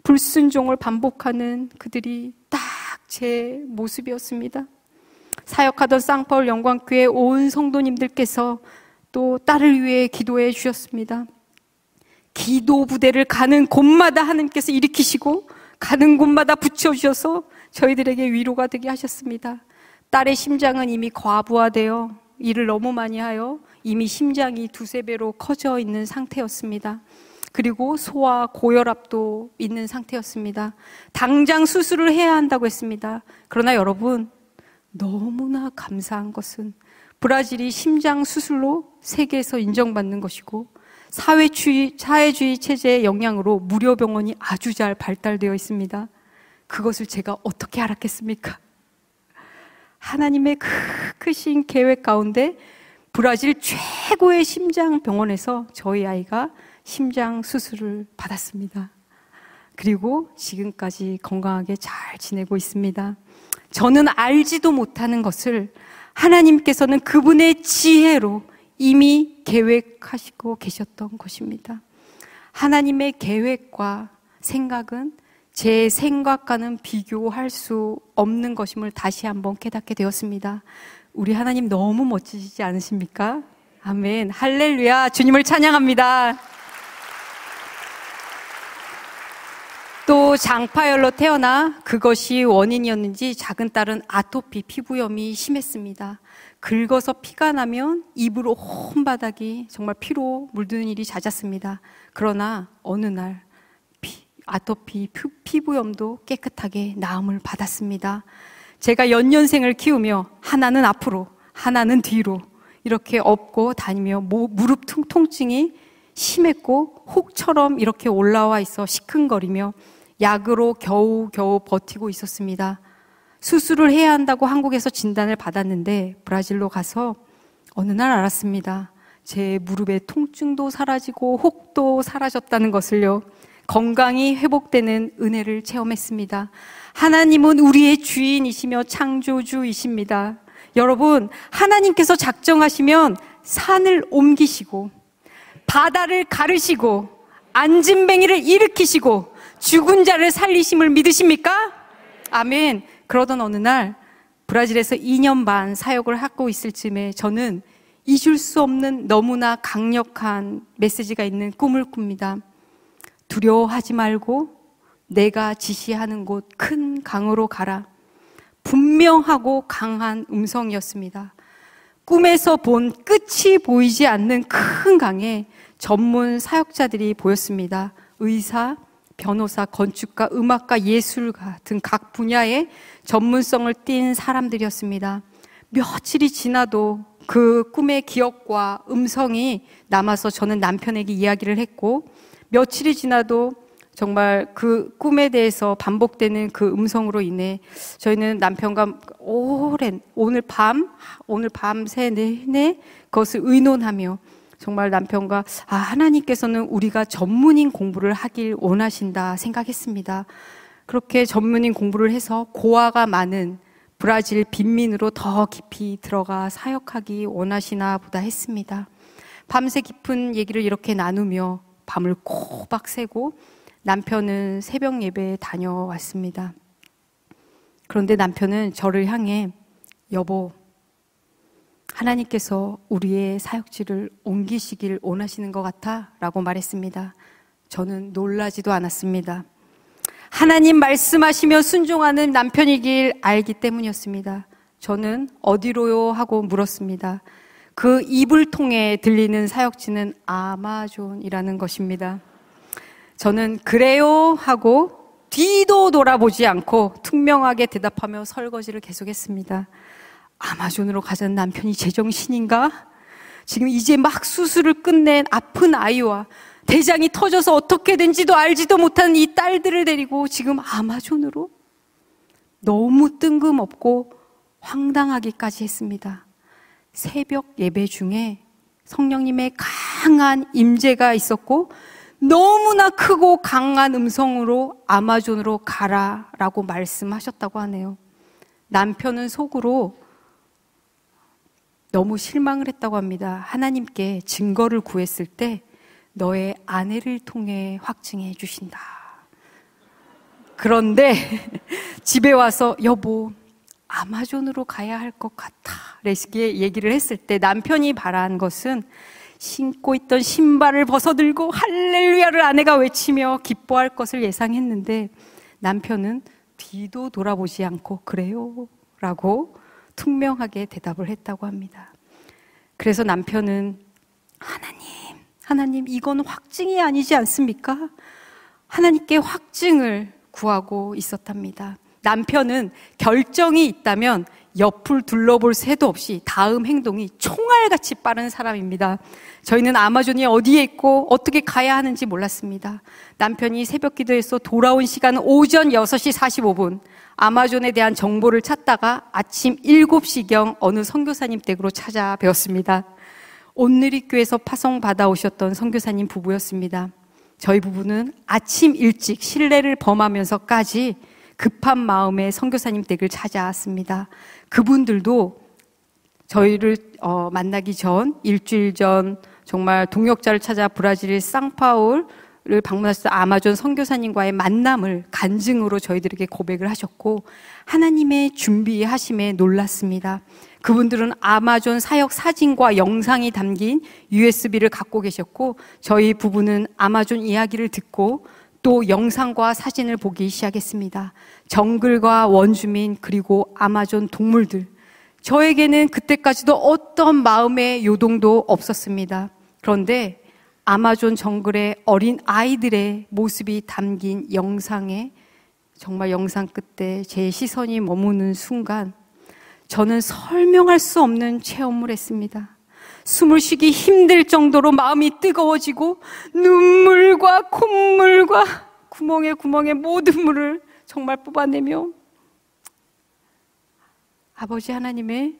불순종을 반복하는 그들이 딱 제 모습이었습니다. 사역하던 쌍파울 영광교회 온 성도님들께서 또 딸을 위해 기도해 주셨습니다. 기도 부대를 가는 곳마다 하나님께서 일으키시고 가는 곳마다 붙여주셔서 저희들에게 위로가 되게 하셨습니다. 딸의 심장은 이미 과부하되어 일을 너무 많이 하여 이미 심장이 두세 배로 커져 있는 상태였습니다. 그리고 소아 고혈압도 있는 상태였습니다. 당장 수술을 해야 한다고 했습니다. 그러나 여러분, 너무나 감사한 것은 브라질이 심장 수술로 세계에서 인정받는 것이고 사회주의, 사회주의 체제의 영향으로 무료 병원이 아주 잘 발달되어 있습니다. 그것을 제가 어떻게 알았겠습니까? 하나님의 크신 계획 가운데 브라질 최고의 심장 병원에서 저희 아이가 심장 수술을 받았습니다. 그리고 지금까지 건강하게 잘 지내고 있습니다. 저는 알지도 못하는 것을 하나님께서는 그분의 지혜로 이미 계획하시고 계셨던 것입니다. 하나님의 계획과 생각은 제 생각과는 비교할 수 없는 것임을 다시 한번 깨닫게 되었습니다. 우리 하나님 너무 멋지시지 않으십니까? 아멘. 할렐루야. 주님을 찬양합니다. 장파열로 태어나 그것이 원인이었는지 작은 딸은 아토피 피부염이 심했습니다. 긁어서 피가 나면 입으로 온 바닥이 정말 피로 물드는 일이 잦았습니다. 그러나 어느 날 피, 아토피 피, 부염도 깨끗하게 나음을 받았습니다. 제가 연년생을 키우며 하나는 앞으로 하나는 뒤로 이렇게 업고 다니며 모, 무릎 통, 통증이 심했고 혹처럼 이렇게 올라와 있어 시큰거리며 약으로 겨우 겨우 버티고 있었습니다. 수술을 해야 한다고 한국에서 진단을 받았는데 브라질로 가서 어느 날 알았습니다. 제 무릎에 통증도 사라지고 혹도 사라졌다는 것을요. 건강이 회복되는 은혜를 체험했습니다. 하나님은 우리의 주인이시며 창조주이십니다. 여러분, 하나님께서 작정하시면 산을 옮기시고 바다를 가르시고 안진뱅이를 일으키시고 죽은 자를 살리심을 믿으십니까? 아멘. 그러던 어느 날 브라질에서 2년 반 사역을 하고 있을 즈음에 저는 잊을 수 없는 너무나 강력한 메시지가 있는 꿈을 꿉니다. 두려워하지 말고 내가 지시하는 곳 큰 강으로 가라. 분명하고 강한 음성이었습니다. 꿈에서 본 끝이 보이지 않는 큰 강에 전문 사역자들이 보였습니다. 의사, 변호사, 건축가, 음악가, 예술가 등 각 분야의 전문성을 띈 사람들이었습니다. 며칠이 지나도 그 꿈의 기억과 음성이 남아서 저는 남편에게 이야기를 했고 며칠이 지나도 정말 그 꿈에 대해서 반복되는 그 음성으로 인해 저희는 남편과 오랜 오늘 밤 오늘 밤새 내내 그것을 의논하며 정말 남편과 아, 하나님께서는 우리가 전문인 공부를 하길 원하신다 생각했습니다. 그렇게 전문인 공부를 해서 고아가 많은 브라질 빈민으로 더 깊이 들어가 사역하기 원하시나 보다 했습니다. 밤새 깊은 얘기를 이렇게 나누며 밤을 꼬박 새고 남편은 새벽 예배에 다녀왔습니다. 그런데 남편은 저를 향해 여보, 하나님께서 우리의 사역지를 옮기시길 원하시는 것 같아 라고 말했습니다. 저는 놀라지도 않았습니다. 하나님 말씀하시며 순종하는 남편이길 알기 때문이었습니다. 저는 어디로요? 하고 물었습니다. 그 입을 통해 들리는 사역지는 아마존이라는 것입니다. 저는 그래요? 하고 뒤도 돌아보지 않고 투명하게 대답하며 설거지를 계속했습니다. 아마존으로 가자는 남편이 제정신인가? 지금 이제 막 수술을 끝낸 아픈 아이와 대장이 터져서 어떻게 된지도 알지도 못하이 딸들을 데리고 지금 아마존으로 너무 뜬금없고 황당하기까지 했습니다. 새벽 예배 중에 성령님의 강한 임재가 있었고 너무나 크고 강한 음성으로 아마존으로 가라라고 말씀하셨다고 하네요. 남편은 속으로 너무 실망을 했다고 합니다. 하나님께 증거를 구했을 때 너의 아내를 통해 확증해 주신다. 그런데 집에 와서 여보, 아마존으로 가야 할 것 같아. 레시기에 얘기를 했을 때 남편이 바라한 것은 신고 있던 신발을 벗어들고 할렐루야를 아내가 외치며 기뻐할 것을 예상했는데 남편은 뒤도 돌아보지 않고 그래요? 라고 투명하게 대답을 했다고 합니다. 그래서 남편은 하나님, 하나님, 이건 확증이 아니지 않습니까? 하나님께 확증을 구하고 있었답니다. 남편은 결정이 있다면 옆을 둘러볼 새도 없이 다음 행동이 총알같이 빠른 사람입니다. 저희는 아마존이 어디에 있고 어떻게 가야 하는지 몰랐습니다. 남편이 새벽 기도에서 돌아온 시간 오전 6시 45분 아마존에 대한 정보를 찾다가 아침 7시경 어느 선교사님 댁으로 찾아뵈었습니다. 온누리교에서 파송받아 오셨던 선교사님 부부였습니다. 저희 부부는 아침 일찍 실내를 범하면서까지 급한 마음에 선교사님 댁을 찾아왔습니다. 그분들도 저희를 어, 만나기 전 일주일 전 정말 동역자를 찾아 브라질 의 쌍파울을 방문하셔서 아마존 선교사님과의 만남을 간증으로 저희들에게 고백을 하셨고 하나님의 준비하심에 놀랐습니다. 그분들은 아마존 사역 사진과 영상이 담긴 USB를 갖고 계셨고 저희 부부는 아마존 이야기를 듣고 또 영상과 사진을 보기 시작했습니다. 정글과 원주민 그리고 아마존 동물들. 저에게는 그때까지도 어떤 마음의 요동도 없었습니다. 그런데 아마존 정글의 어린 아이들의 모습이 담긴 영상에 정말 영상 끝에 제 시선이 머무는 순간 저는 설명할 수 없는 체험을 했습니다. 숨을 쉬기 힘들 정도로 마음이 뜨거워지고 눈물과 콧물과 구멍에 구멍에 모든 물을 정말 뽑아내며 아버지 하나님의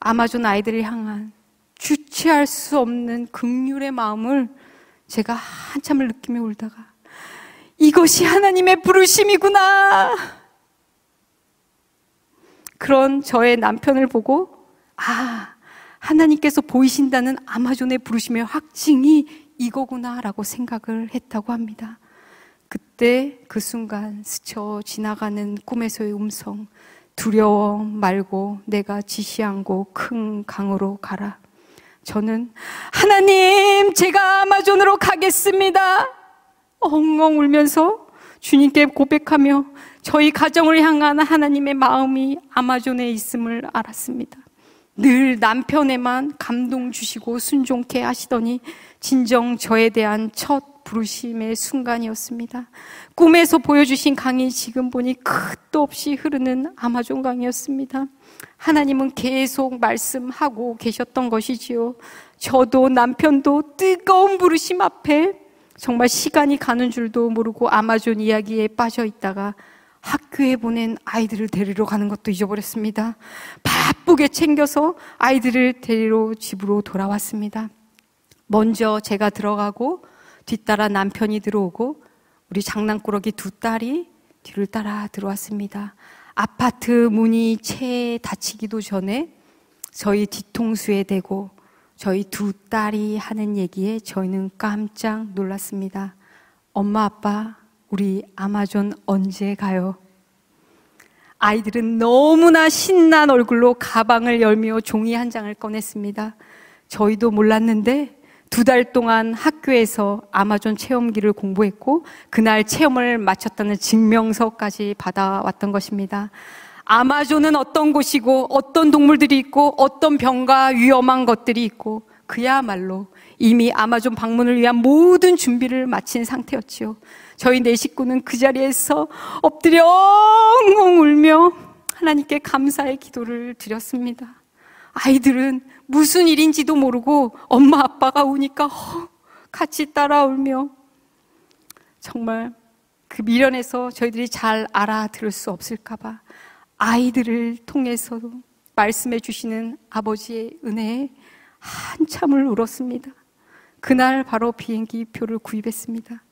아마존 아이들을 향한 주체할 수 없는 극률의 마음을 제가 한참을 느끼며 울다가 이것이 하나님의 부르심이구나. 그런 저의 남편을 보고 아, 하나님께서 보이신다는 아마존의 부르심의 확증이 이거구나라고 생각을 했다고 합니다. 그때 그 순간 스쳐 지나가는 꿈에서의 음성, 두려워 말고 내가 지시한 곳 큰 강으로 가라. 저는 하나님, 제가 아마존으로 가겠습니다. 엉엉 울면서 주님께 고백하며 저희 가정을 향한 하나님의 마음이 아마존에 있음을 알았습니다. 늘 남편에만 감동 주시고 순종케 하시더니 진정 저에 대한 첫 부르심의 순간이었습니다. 꿈에서 보여주신 강이 지금 보니 끝도 없이 흐르는 아마존 강이었습니다. 하나님은 계속 말씀하고 계셨던 것이지요. 저도 남편도 뜨거운 부르심 앞에 정말 시간이 가는 줄도 모르고 아마존 이야기에 빠져 있다가 학교에 보낸 아이들을 데리러 가는 것도 잊어버렸습니다. 바쁘게 챙겨서 아이들을 데리러 집으로 돌아왔습니다. 먼저 제가 들어가고 뒤따라 남편이 들어오고 우리 장난꾸러기 두 딸이 뒤를 따라 들어왔습니다. 아파트 문이 채 닫히기도 전에 저희 뒤통수에 대고 저희 두 딸이 하는 얘기에 저희는 깜짝 놀랐습니다. 엄마, 아빠, 우리 아마존 언제 가요? 아이들은 너무나 신난 얼굴로 가방을 열며 종이 한 장을 꺼냈습니다. 저희도 몰랐는데 두 달 동안 학교에서 아마존 체험기를 공부했고 그날 체험을 마쳤다는 증명서까지 받아왔던 것입니다. 아마존은 어떤 곳이고 어떤 동물들이 있고 어떤 병과 위험한 것들이 있고 그야말로 이미 아마존 방문을 위한 모든 준비를 마친 상태였지요. 저희 네 식구는 그 자리에서 엎드려 엉엉 울며 하나님께 감사의 기도를 드렸습니다. 아이들은 무슨 일인지도 모르고 엄마 아빠가 우니까 같이 따라 울며 정말 그 미련에서 저희들이 잘 알아들을 수 없을까봐 아이들을 통해서도 말씀해 주시는 아버지의 은혜에 한참을 울었습니다. 그날 바로 비행기 표를 구입했습니다.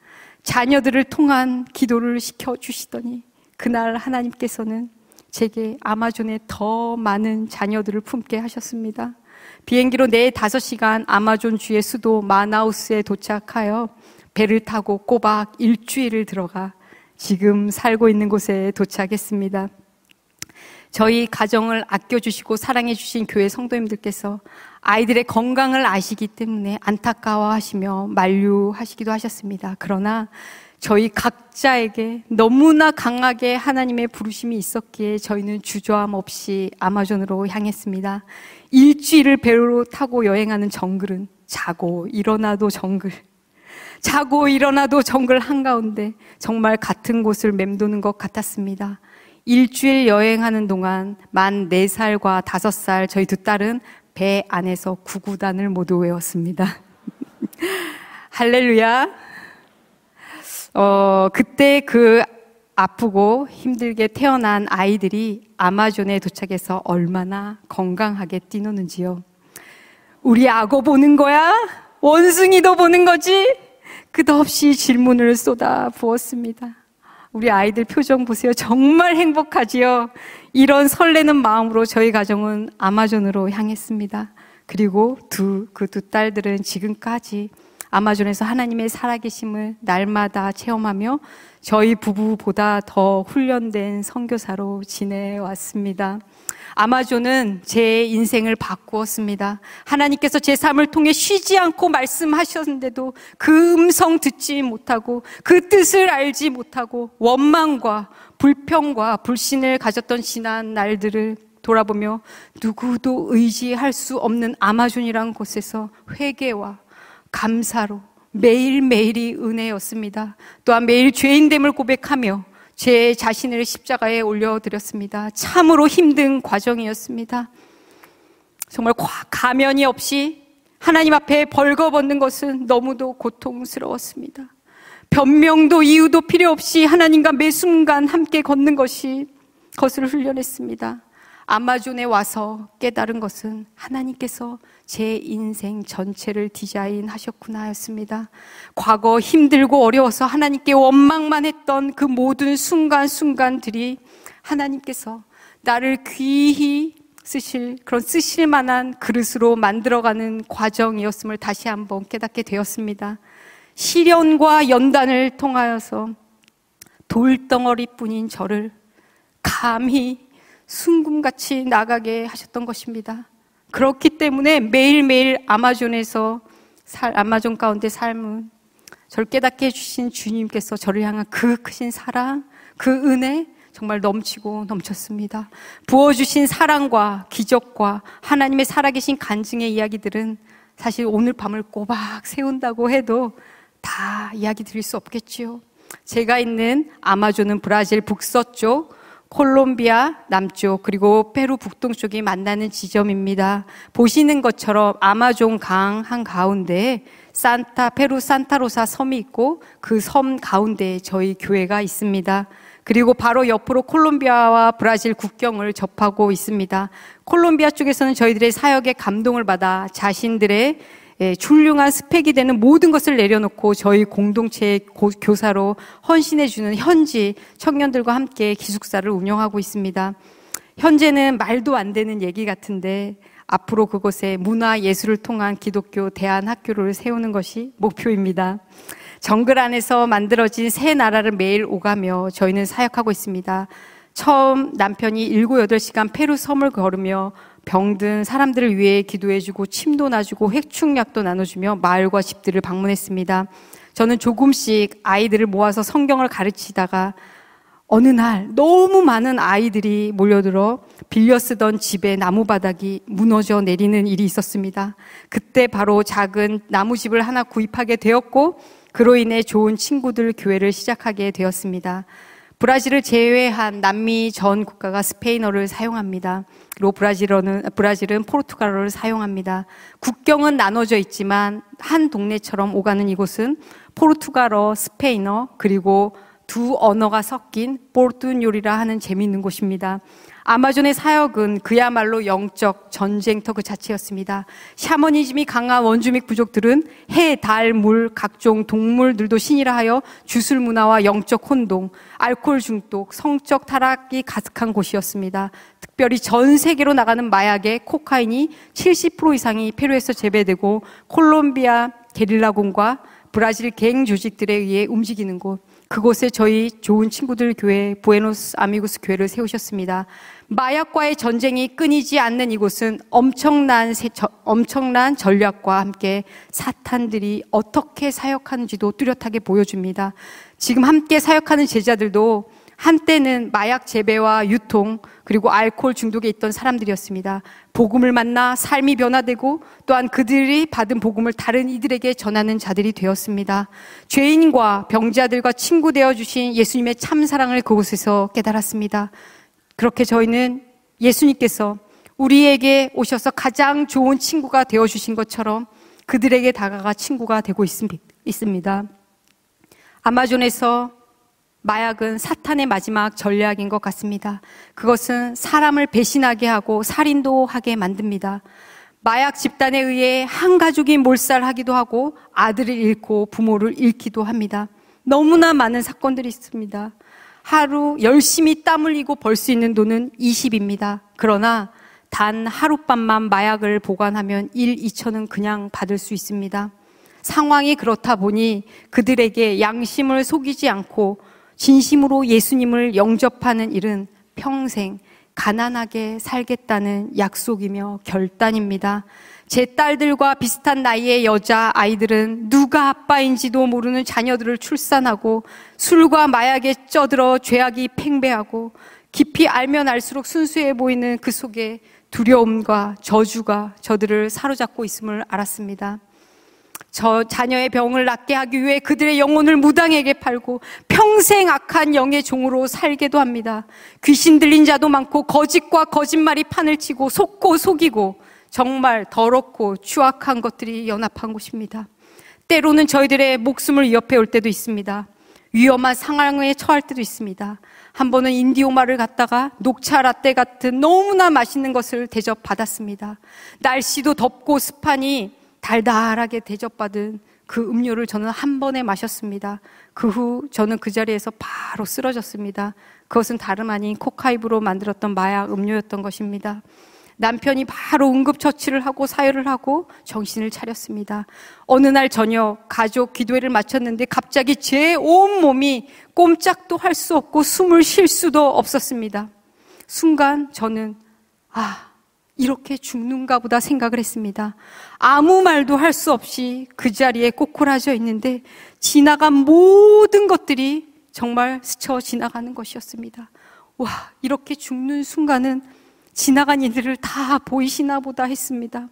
자녀들을 통한 기도를 시켜주시더니 그날 하나님께서는 제게 아마존에 더 많은 자녀들을 품게 하셨습니다. 비행기로 내 5시간 아마존 주의 수도 마나우스에 도착하여 배를 타고 꼬박 일주일을 들어가 지금 살고 있는 곳에 도착했습니다. 저희 가정을 아껴주시고 사랑해주신 교회 성도님들께서 아이들의 건강을 아시기 때문에 안타까워하시며 만류하시기도 하셨습니다. 그러나 저희 각자에게 너무나 강하게 하나님의 부르심이 있었기에 저희는 주저함 없이 아마존으로 향했습니다. 일주일을 배로 타고 여행하는 정글은 자고 일어나도 정글. 자고 일어나도 정글 한가운데 정말 같은 곳을 맴도는 것 같았습니다. 일주일 여행하는 동안 만 네살과 다살 저희 두 딸은 배 안에서 구구단을 모두 외웠습니다. 할렐루야. 어, 그때 그 아프고 힘들게 태어난 아이들이 아마존에 도착해서 얼마나 건강하게 뛰노는지요. 우리 악어 보는 거야? 원숭이도 보는 거지? 끝없이 질문을 쏟아 부었습니다. 우리 아이들 표정 보세요. 정말 행복하지요. 이런 설레는 마음으로 저희 가정은 아마존으로 향했습니다. 그리고 두, 그 두 딸들은 지금까지 아마존에서 하나님의 살아계심을 날마다 체험하며 저희 부부보다 더 훈련된 선교사로 지내왔습니다. 아마존은 제 인생을 바꾸었습니다. 하나님께서 제 삶을 통해 쉬지 않고 말씀하셨는데도 그 음성 듣지 못하고 그 뜻을 알지 못하고 원망과 불평과 불신을 가졌던 지난 날들을 돌아보며 누구도 의지할 수 없는 아마존이란 곳에서 회개와 감사로 매일매일이 은혜였습니다. 또한 매일 죄인됨을 고백하며 제 자신을 십자가에 올려드렸습니다. 참으로 힘든 과정이었습니다. 정말 가면이 없이 하나님 앞에 벌거벗는 것은 너무도 고통스러웠습니다. 변명도 이유도 필요 없이 하나님과 매 순간 함께 걷는 것이 것을 훈련했습니다. 아마존에 와서 깨달은 것은 하나님께서 제 인생 전체를 디자인하셨구나 였습니다. 과거 힘들고 어려워서 하나님께 원망만 했던 그 모든 순간순간들이 하나님께서 나를 귀히 쓰실 그런 쓰실 만한 그릇으로 만들어가는 과정이었음을 다시 한번 깨닫게 되었습니다. 시련과 연단을 통하여서 돌덩어리뿐인 저를 감히 순금같이 나가게 하셨던 것입니다. 그렇기 때문에 매일매일 아마존에서 살, 아마존 가운데 삶은 저를 깨닫게 해주신 주님께서 저를 향한 그 크신 사랑, 그 은혜 정말 넘치고 넘쳤습니다. 부어주신 사랑과 기적과 하나님의 살아계신 간증의 이야기들은 사실 오늘 밤을 꼬박 세운다고 해도 다 이야기 드릴 수 없겠지요. 제가 있는 아마존은 브라질 북서쪽 콜롬비아 남쪽 그리고 페루 북동쪽이 만나는 지점입니다. 보시는 것처럼 아마존 강 한가운데 산타 페루 산타로사 섬이 있고 그 섬 가운데에 저희 교회가 있습니다. 그리고 바로 옆으로 콜롬비아와 브라질 국경을 접하고 있습니다. 콜롬비아 쪽에서는 저희들의 사역에 감동을 받아 자신들의 예, 훌륭한 스펙이 되는 모든 것을 내려놓고 저희 공동체의 교사로 헌신해주는 현지 청년들과 함께 기숙사를 운영하고 있습니다. 현재는 말도 안 되는 얘기 같은데 앞으로 그곳에 문화 예술을 통한 기독교 대안학교를 세우는 것이 목표입니다. 정글 안에서 만들어진 새 나라를 매일 오가며 저희는 사역하고 있습니다. 처음 남편이 7, 8시간 페루 섬을 걸으며 병든 사람들을 위해 기도해주고 침도 놔주고 획충약도 나눠주며 마을과 집들을 방문했습니다. 저는 조금씩 아이들을 모아서 성경을 가르치다가 어느 날 너무 많은 아이들이 몰려들어 빌려 쓰던 집의 나무 바닥이 무너져 내리는 일이 있었습니다. 그때 바로 작은 나무집을 하나 구입하게 되었고 그로 인해 좋은 친구들 교회를 시작하게 되었습니다. 브라질을 제외한 남미 전 국가가 스페인어를 사용합니다. 로 브라질어는 브라질은 포르투갈어를 사용합니다. 국경은 나눠져 있지만 한 동네처럼 오가는 이곳은 포르투갈어, 스페인어 그리고 두 언어가 섞인 포르투뇨리라 하는 재미있는 곳입니다. 아마존의 사역은 그야말로 영적 전쟁터 그 자체였습니다. 샤머니즘이 강한 원주민 부족들은 해, 달, 물, 각종 동물들도 신이라 하여 주술 문화와 영적 혼동, 알코올 중독, 성적 타락이 가득한 곳이었습니다. 특별히 전 세계로 나가는 마약의 코카인이 70% 이상이 페루에서 재배되고 콜롬비아 게릴라군과 브라질 갱 조직들에 의해 움직이는 곳, 그곳에 저희 좋은 친구들 교회 부에노스 아미구스 교회를 세우셨습니다. 마약과의 전쟁이 끊이지 않는 이곳은 엄청난, 세, 저, 엄청난 전략과 함께 사탄들이 어떻게 사역하는지도 뚜렷하게 보여줍니다. 지금 함께 사역하는 제자들도 한때는 마약 재배와 유통 그리고 알코올 중독에 있던 사람들이었습니다. 복음을 만나 삶이 변화되고 또한 그들이 받은 복음을 다른 이들에게 전하는 자들이 되었습니다. 죄인과 병자들과 친구 되어 주신 예수님의 참 사랑을 그곳에서 깨달았습니다. 그렇게 저희는 예수님께서 우리에게 오셔서 가장 좋은 친구가 되어주신 것처럼 그들에게 다가가 친구가 되고 있습니다. 아마존에서 마약은 사탄의 마지막 전략인 것 같습니다. 그것은 사람을 배신하게 하고 살인도 하게 만듭니다. 마약 집단에 의해 한 가족이 몰살하기도 하고 아들을 잃고 부모를 잃기도 합니다. 너무나 많은 사건들이 있습니다. 하루 열심히 땀 흘리고 벌 수 있는 돈은 20입니다. 그러나 단 하룻밤만 마약을 보관하면 1, 2천은 그냥 받을 수 있습니다. 상황이 그렇다 보니 그들에게 양심을 속이지 않고 진심으로 예수님을 영접하는 일은 평생 가난하게 살겠다는 약속이며 결단입니다. 제 딸들과 비슷한 나이의 여자 아이들은 누가 아빠인지도 모르는 자녀들을 출산하고 술과 마약에 쪄들어 죄악이 팽배하고 깊이 알면 알수록 순수해 보이는 그 속에 두려움과 저주가 저들을 사로잡고 있음을 알았습니다. 저 자녀의 병을 낫게 하기 위해 그들의 영혼을 무당에게 팔고 평생 악한 영의 종으로 살게도 합니다. 귀신 들린 자도 많고 거짓과 거짓말이 판을 치고 속고 속이고 정말 더럽고 추악한 것들이 연합한 곳입니다. 때로는 저희들의 목숨을 위협해 올 때도 있습니다. 위험한 상황에 처할 때도 있습니다. 한 번은 인디오마를 갔다가 녹차 라떼 같은 너무나 맛있는 것을 대접받았습니다. 날씨도 덥고 습하니 달달하게 대접받은 그 음료를 저는 한 번에 마셨습니다. 그 후 저는 그 자리에서 바로 쓰러졌습니다. 그것은 다름 아닌 코카이브로 만들었던 마약 음료였던 것입니다. 남편이 바로 응급처치를 하고 사유를 하고 정신을 차렸습니다. 어느 날 저녁 가족 기도회를 마쳤는데 갑자기 제 온몸이 꼼짝도 할 수 없고 숨을 쉴 수도 없었습니다. 순간 저는 아, 이렇게 죽는가 보다 생각을 했습니다. 아무 말도 할 수 없이 그 자리에 꼬꾸라져 있는데 지나간 모든 것들이 정말 스쳐 지나가는 것이었습니다. 와, 이렇게 죽는 순간은 지나간 이들을 다 보이시나 보다 했습니다.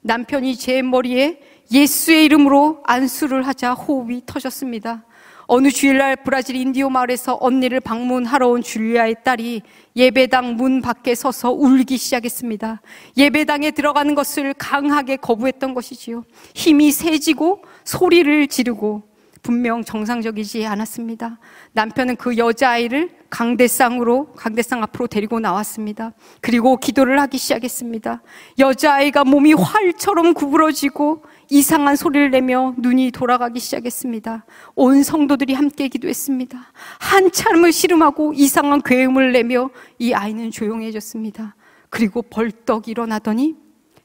남편이 제 머리에 예수의 이름으로 안수를 하자 호흡이 터졌습니다. 어느 주일날 브라질 인디오 마을에서 언니를 방문하러 온 줄리아의 딸이 예배당 문 밖에 서서 울기 시작했습니다. 예배당에 들어가는 것을 강하게 거부했던 것이지요. 힘이 세지고 소리를 지르고 분명 정상적이지 않았습니다. 남편은 그 여자아이를 강대상으로, 강대상 앞으로 데리고 나왔습니다. 그리고 기도를 하기 시작했습니다. 여자아이가 몸이 활처럼 구부러지고 이상한 소리를 내며 눈이 돌아가기 시작했습니다. 온 성도들이 함께 기도했습니다. 한참을 씨름하고 이상한 괴음을 내며 이 아이는 조용해졌습니다. 그리고 벌떡 일어나더니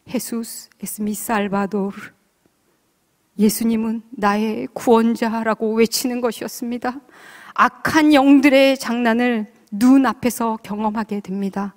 헤수스 에스미살바도르 예수님은 나의 구원자라고 외치는 것이었습니다. 악한 영들의 장난을 눈앞에서 경험하게 됩니다.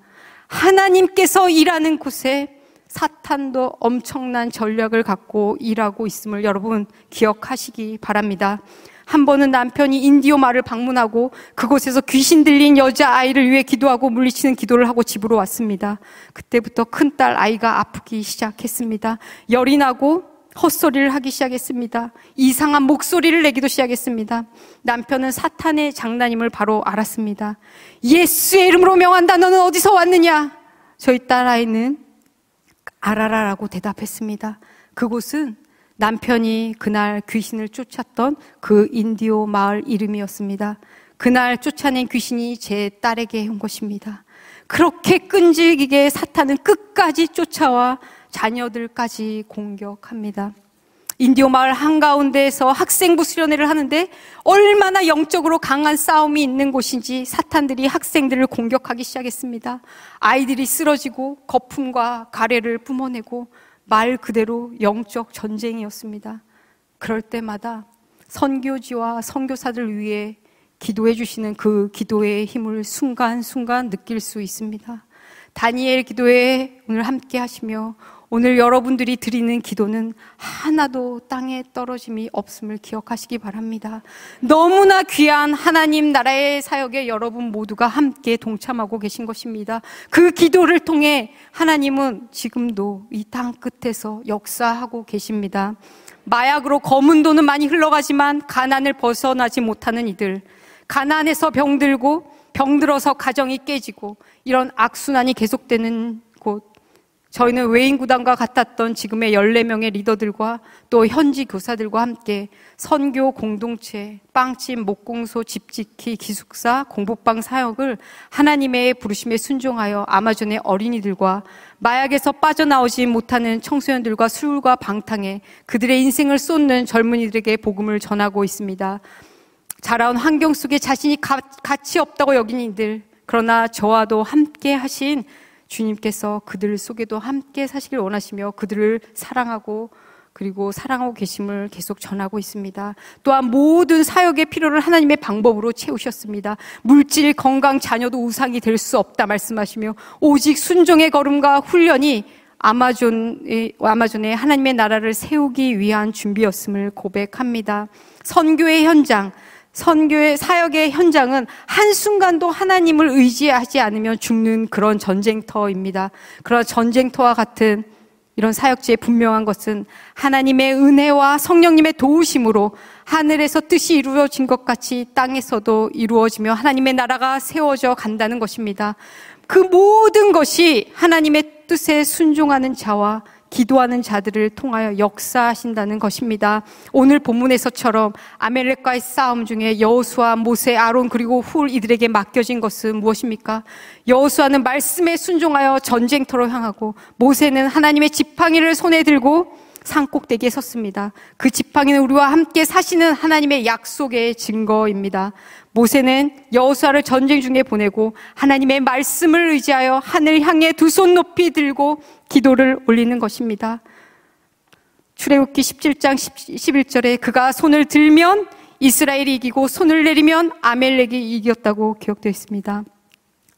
하나님께서 일하는 곳에 사탄도 엄청난 전략을 갖고 일하고 있음을 여러분 기억하시기 바랍니다. 한 번은 남편이 인디오 마를 방문하고 그곳에서 귀신 들린 여자 아이를 위해 기도하고 물리치는 기도를 하고 집으로 왔습니다. 그때부터 큰딸 아이가 아프기 시작했습니다. 열이 나고 헛소리를 하기 시작했습니다. 이상한 목소리를 내기도 시작했습니다. 남편은 사탄의 장난임을 바로 알았습니다. 예수의 이름으로 명한다. 너는 어디서 왔느냐? 저희 딸아이는 아라라라고 대답했습니다. 그곳은 남편이 그날 귀신을 쫓았던 그 인디오 마을 이름이었습니다. 그날 쫓아낸 귀신이 제 딸에게 온 것입니다. 그렇게 끈질기게 사탄은 끝까지 쫓아와 자녀들까지 공격합니다. 인디오 마을 한가운데에서 학생부 수련회를 하는데 얼마나 영적으로 강한 싸움이 있는 곳인지 사탄들이 학생들을 공격하기 시작했습니다. 아이들이 쓰러지고 거품과 가래를 뿜어내고 말 그대로 영적 전쟁이었습니다. 그럴 때마다 선교지와 선교사들 위해 기도해 주시는 그 기도의 힘을 순간순간 느낄 수 있습니다. 다니엘 기도에 오늘 함께 하시며 오늘 여러분들이 드리는 기도는 하나도 땅에 떨어짐이 없음을 기억하시기 바랍니다. 너무나 귀한 하나님 나라의 사역에 여러분 모두가 함께 동참하고 계신 것입니다. 그 기도를 통해 하나님은 지금도 이 땅 끝에서 역사하고 계십니다. 마약으로 검은 돈은 많이 흘러가지만 가난을 벗어나지 못하는 이들, 가난에서 병들고 병들어서 가정이 깨지고 이런 악순환이 계속되는 곳, 저희는 외인 구단과 같았던 지금의 14명의 리더들과 또 현지 교사들과 함께 선교 공동체, 빵집, 목공소, 집짓기, 기숙사, 공부방 사역을 하나님의 부르심에 순종하여 아마존의 어린이들과 마약에서 빠져나오지 못하는 청소년들과 술과 방탕에 그들의 인생을 쏟는 젊은이들에게 복음을 전하고 있습니다. 자라온 환경 속에 자신이 가, 가치 없다고 여긴 이들, 그러나 저와도 함께 하신 주님께서 그들 속에도 함께 사시길 원하시며 그들을 사랑하고 그리고 사랑하고 계심을 계속 전하고 있습니다. 또한 모든 사역의 필요를 하나님의 방법으로 채우셨습니다. 물질, 건강, 자녀도 우상이 될 수 없다 말씀하시며 오직 순종의 걸음과 훈련이 아마존의, 아마존의 하나님의 나라를 세우기 위한 준비였음을 고백합니다. 선교의 현장, 선교의 사역의 현장은 한순간도 하나님을 의지하지 않으면 죽는 그런 전쟁터입니다. 그러나 전쟁터와 같은 이런 사역지의 분명한 것은 하나님의 은혜와 성령님의 도우심으로 하늘에서 뜻이 이루어진 것 같이 땅에서도 이루어지며 하나님의 나라가 세워져 간다는 것입니다. 그 모든 것이 하나님의 뜻에 순종하는 자와 기도하는 자들을 통하여 역사하신다는 것입니다. 오늘 본문에서처럼 아멜렉과의 싸움 중에 여호수아, 모세, 아론 그리고 훌 이들에게 맡겨진 것은 무엇입니까? 여호수아는 말씀에 순종하여 전쟁터로 향하고 모세는 하나님의 지팡이를 손에 들고 산꼭대기에 섰습니다. 그 지팡이는 우리와 함께 사시는 하나님의 약속의 증거입니다. 모세는 여호수아를 전쟁 중에 보내고 하나님의 말씀을 의지하여 하늘 향해 두 손 높이 들고 기도를 올리는 것입니다. 출애굽기 17장 11절에 그가 손을 들면 이스라엘이 이기고 손을 내리면 아멜렉이 이겼다고 기억되어 있습니다.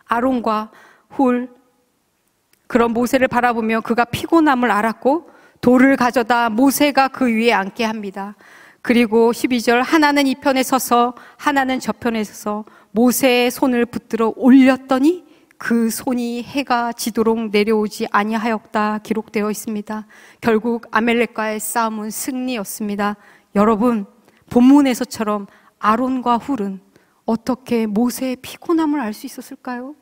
아론과 홀 그런 모세를 바라보며 그가 피곤함을 알았고 돌을 가져다 모세가 그 위에 앉게 합니다. 그리고 12절 하나는 이 편에 서서 하나는 저편에 서서 모세의 손을 붙들어 올렸더니 그 손이 해가 지도록 내려오지 아니하였다 기록되어 있습니다. 결국 아멜렉과의 싸움은 승리였습니다. 여러분 본문에서처럼 아론과 훌은 어떻게 모세의 피곤함을 알 수 있었을까요?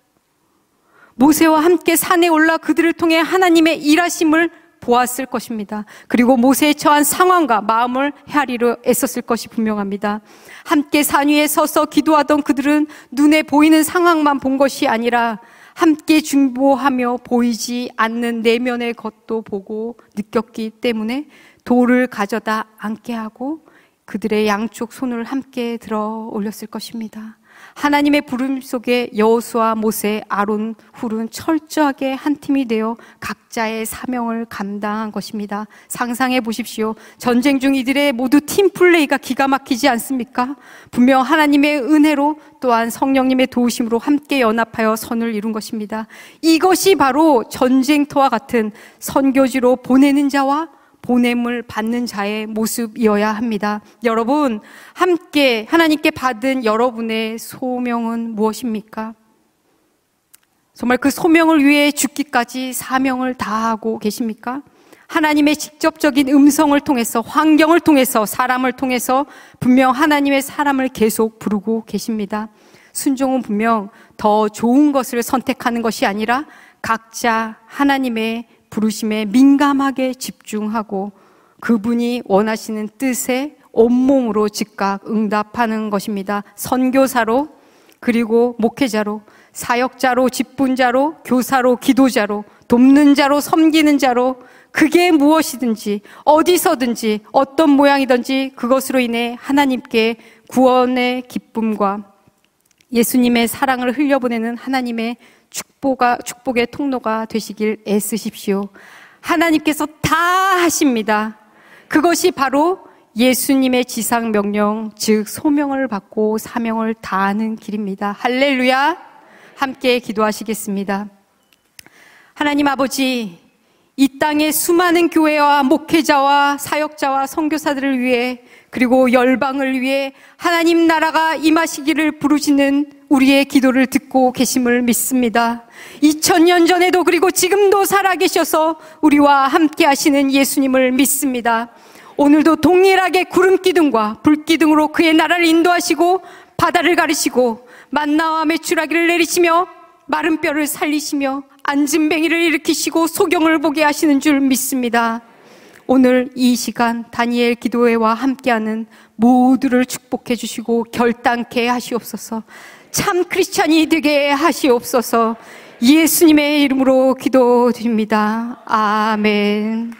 모세와 함께 산에 올라 그들을 통해 하나님의 일하심을 보았을 것입니다. 그리고 모세의 처한 상황과 마음을 헤아리려 애썼을 것이 분명합니다. 함께 산 위에 서서 기도하던 그들은 눈에 보이는 상황만 본 것이 아니라 함께 중보하며 보이지 않는 내면의 것도 보고 느꼈기 때문에 돌을 가져다 앉게 하고 그들의 양쪽 손을 함께 들어 올렸을 것입니다. 하나님의 부름 속에 여호수아, 모세, 아론, 훌은 철저하게 한 팀이 되어 각자의 사명을 감당한 것입니다. 상상해 보십시오. 전쟁 중 이들의 모두 팀 플레이가 기가 막히지 않습니까? 분명 하나님의 은혜로 또한 성령님의 도우심으로 함께 연합하여 선을 이룬 것입니다. 이것이 바로 전쟁터와 같은 선교지로 보내는 자와 보냄을 받는 자의 모습이어야 합니다. 여러분, 함께 하나님께 받은 여러분의 소명은 무엇입니까? 정말 그 소명을 위해 죽기까지 사명을 다하고 계십니까? 하나님의 직접적인 음성을 통해서, 환경을 통해서, 사람을 통해서 분명 하나님의 사람을 계속 부르고 계십니다. 순종은 분명 더 좋은 것을 선택하는 것이 아니라 각자 하나님의 부르심에 민감하게 집중하고 그분이 원하시는 뜻에 온몸으로 즉각 응답하는 것입니다. 선교사로 그리고 목회자로 사역자로 직분자로 교사로 기도자로 돕는 자로 섬기는 자로 그게 무엇이든지 어디서든지 어떤 모양이든지 그것으로 인해 하나님께 구원의 기쁨과 예수님의 사랑을 흘려보내는 하나님의 축복가, 축복의 통로가 되시길 애쓰십시오. 하나님께서 다 하십니다. 그것이 바로 예수님의 지상 명령, 즉 소명을 받고 사명을 다하는 길입니다. 할렐루야. 함께 기도하시겠습니다. 하나님 아버지, 이 땅의 수많은 교회와 목회자와 사역자와 선교사들을 위해 그리고 열방을 위해 하나님 나라가 임하시기를 부르시는 우리의 기도를 듣고 계심을 믿습니다. 2000년 전에도 그리고 지금도 살아계셔서 우리와 함께 하시는 예수님을 믿습니다. 오늘도 동일하게 구름 기둥과 불 기둥으로 그의 나라를 인도하시고 바다를 가르시고 만나와 메추라기를 내리시며 마른 뼈를 살리시며 안진뱅이를 일으키시고 소경을 보게 하시는 줄 믿습니다. 오늘 이 시간 다니엘 기도회와 함께하는 모두를 축복해 주시고 결단케 하시옵소서. 참 크리스찬이 되게 하시옵소서. 예수님의 이름으로 기도드립니다. 아멘.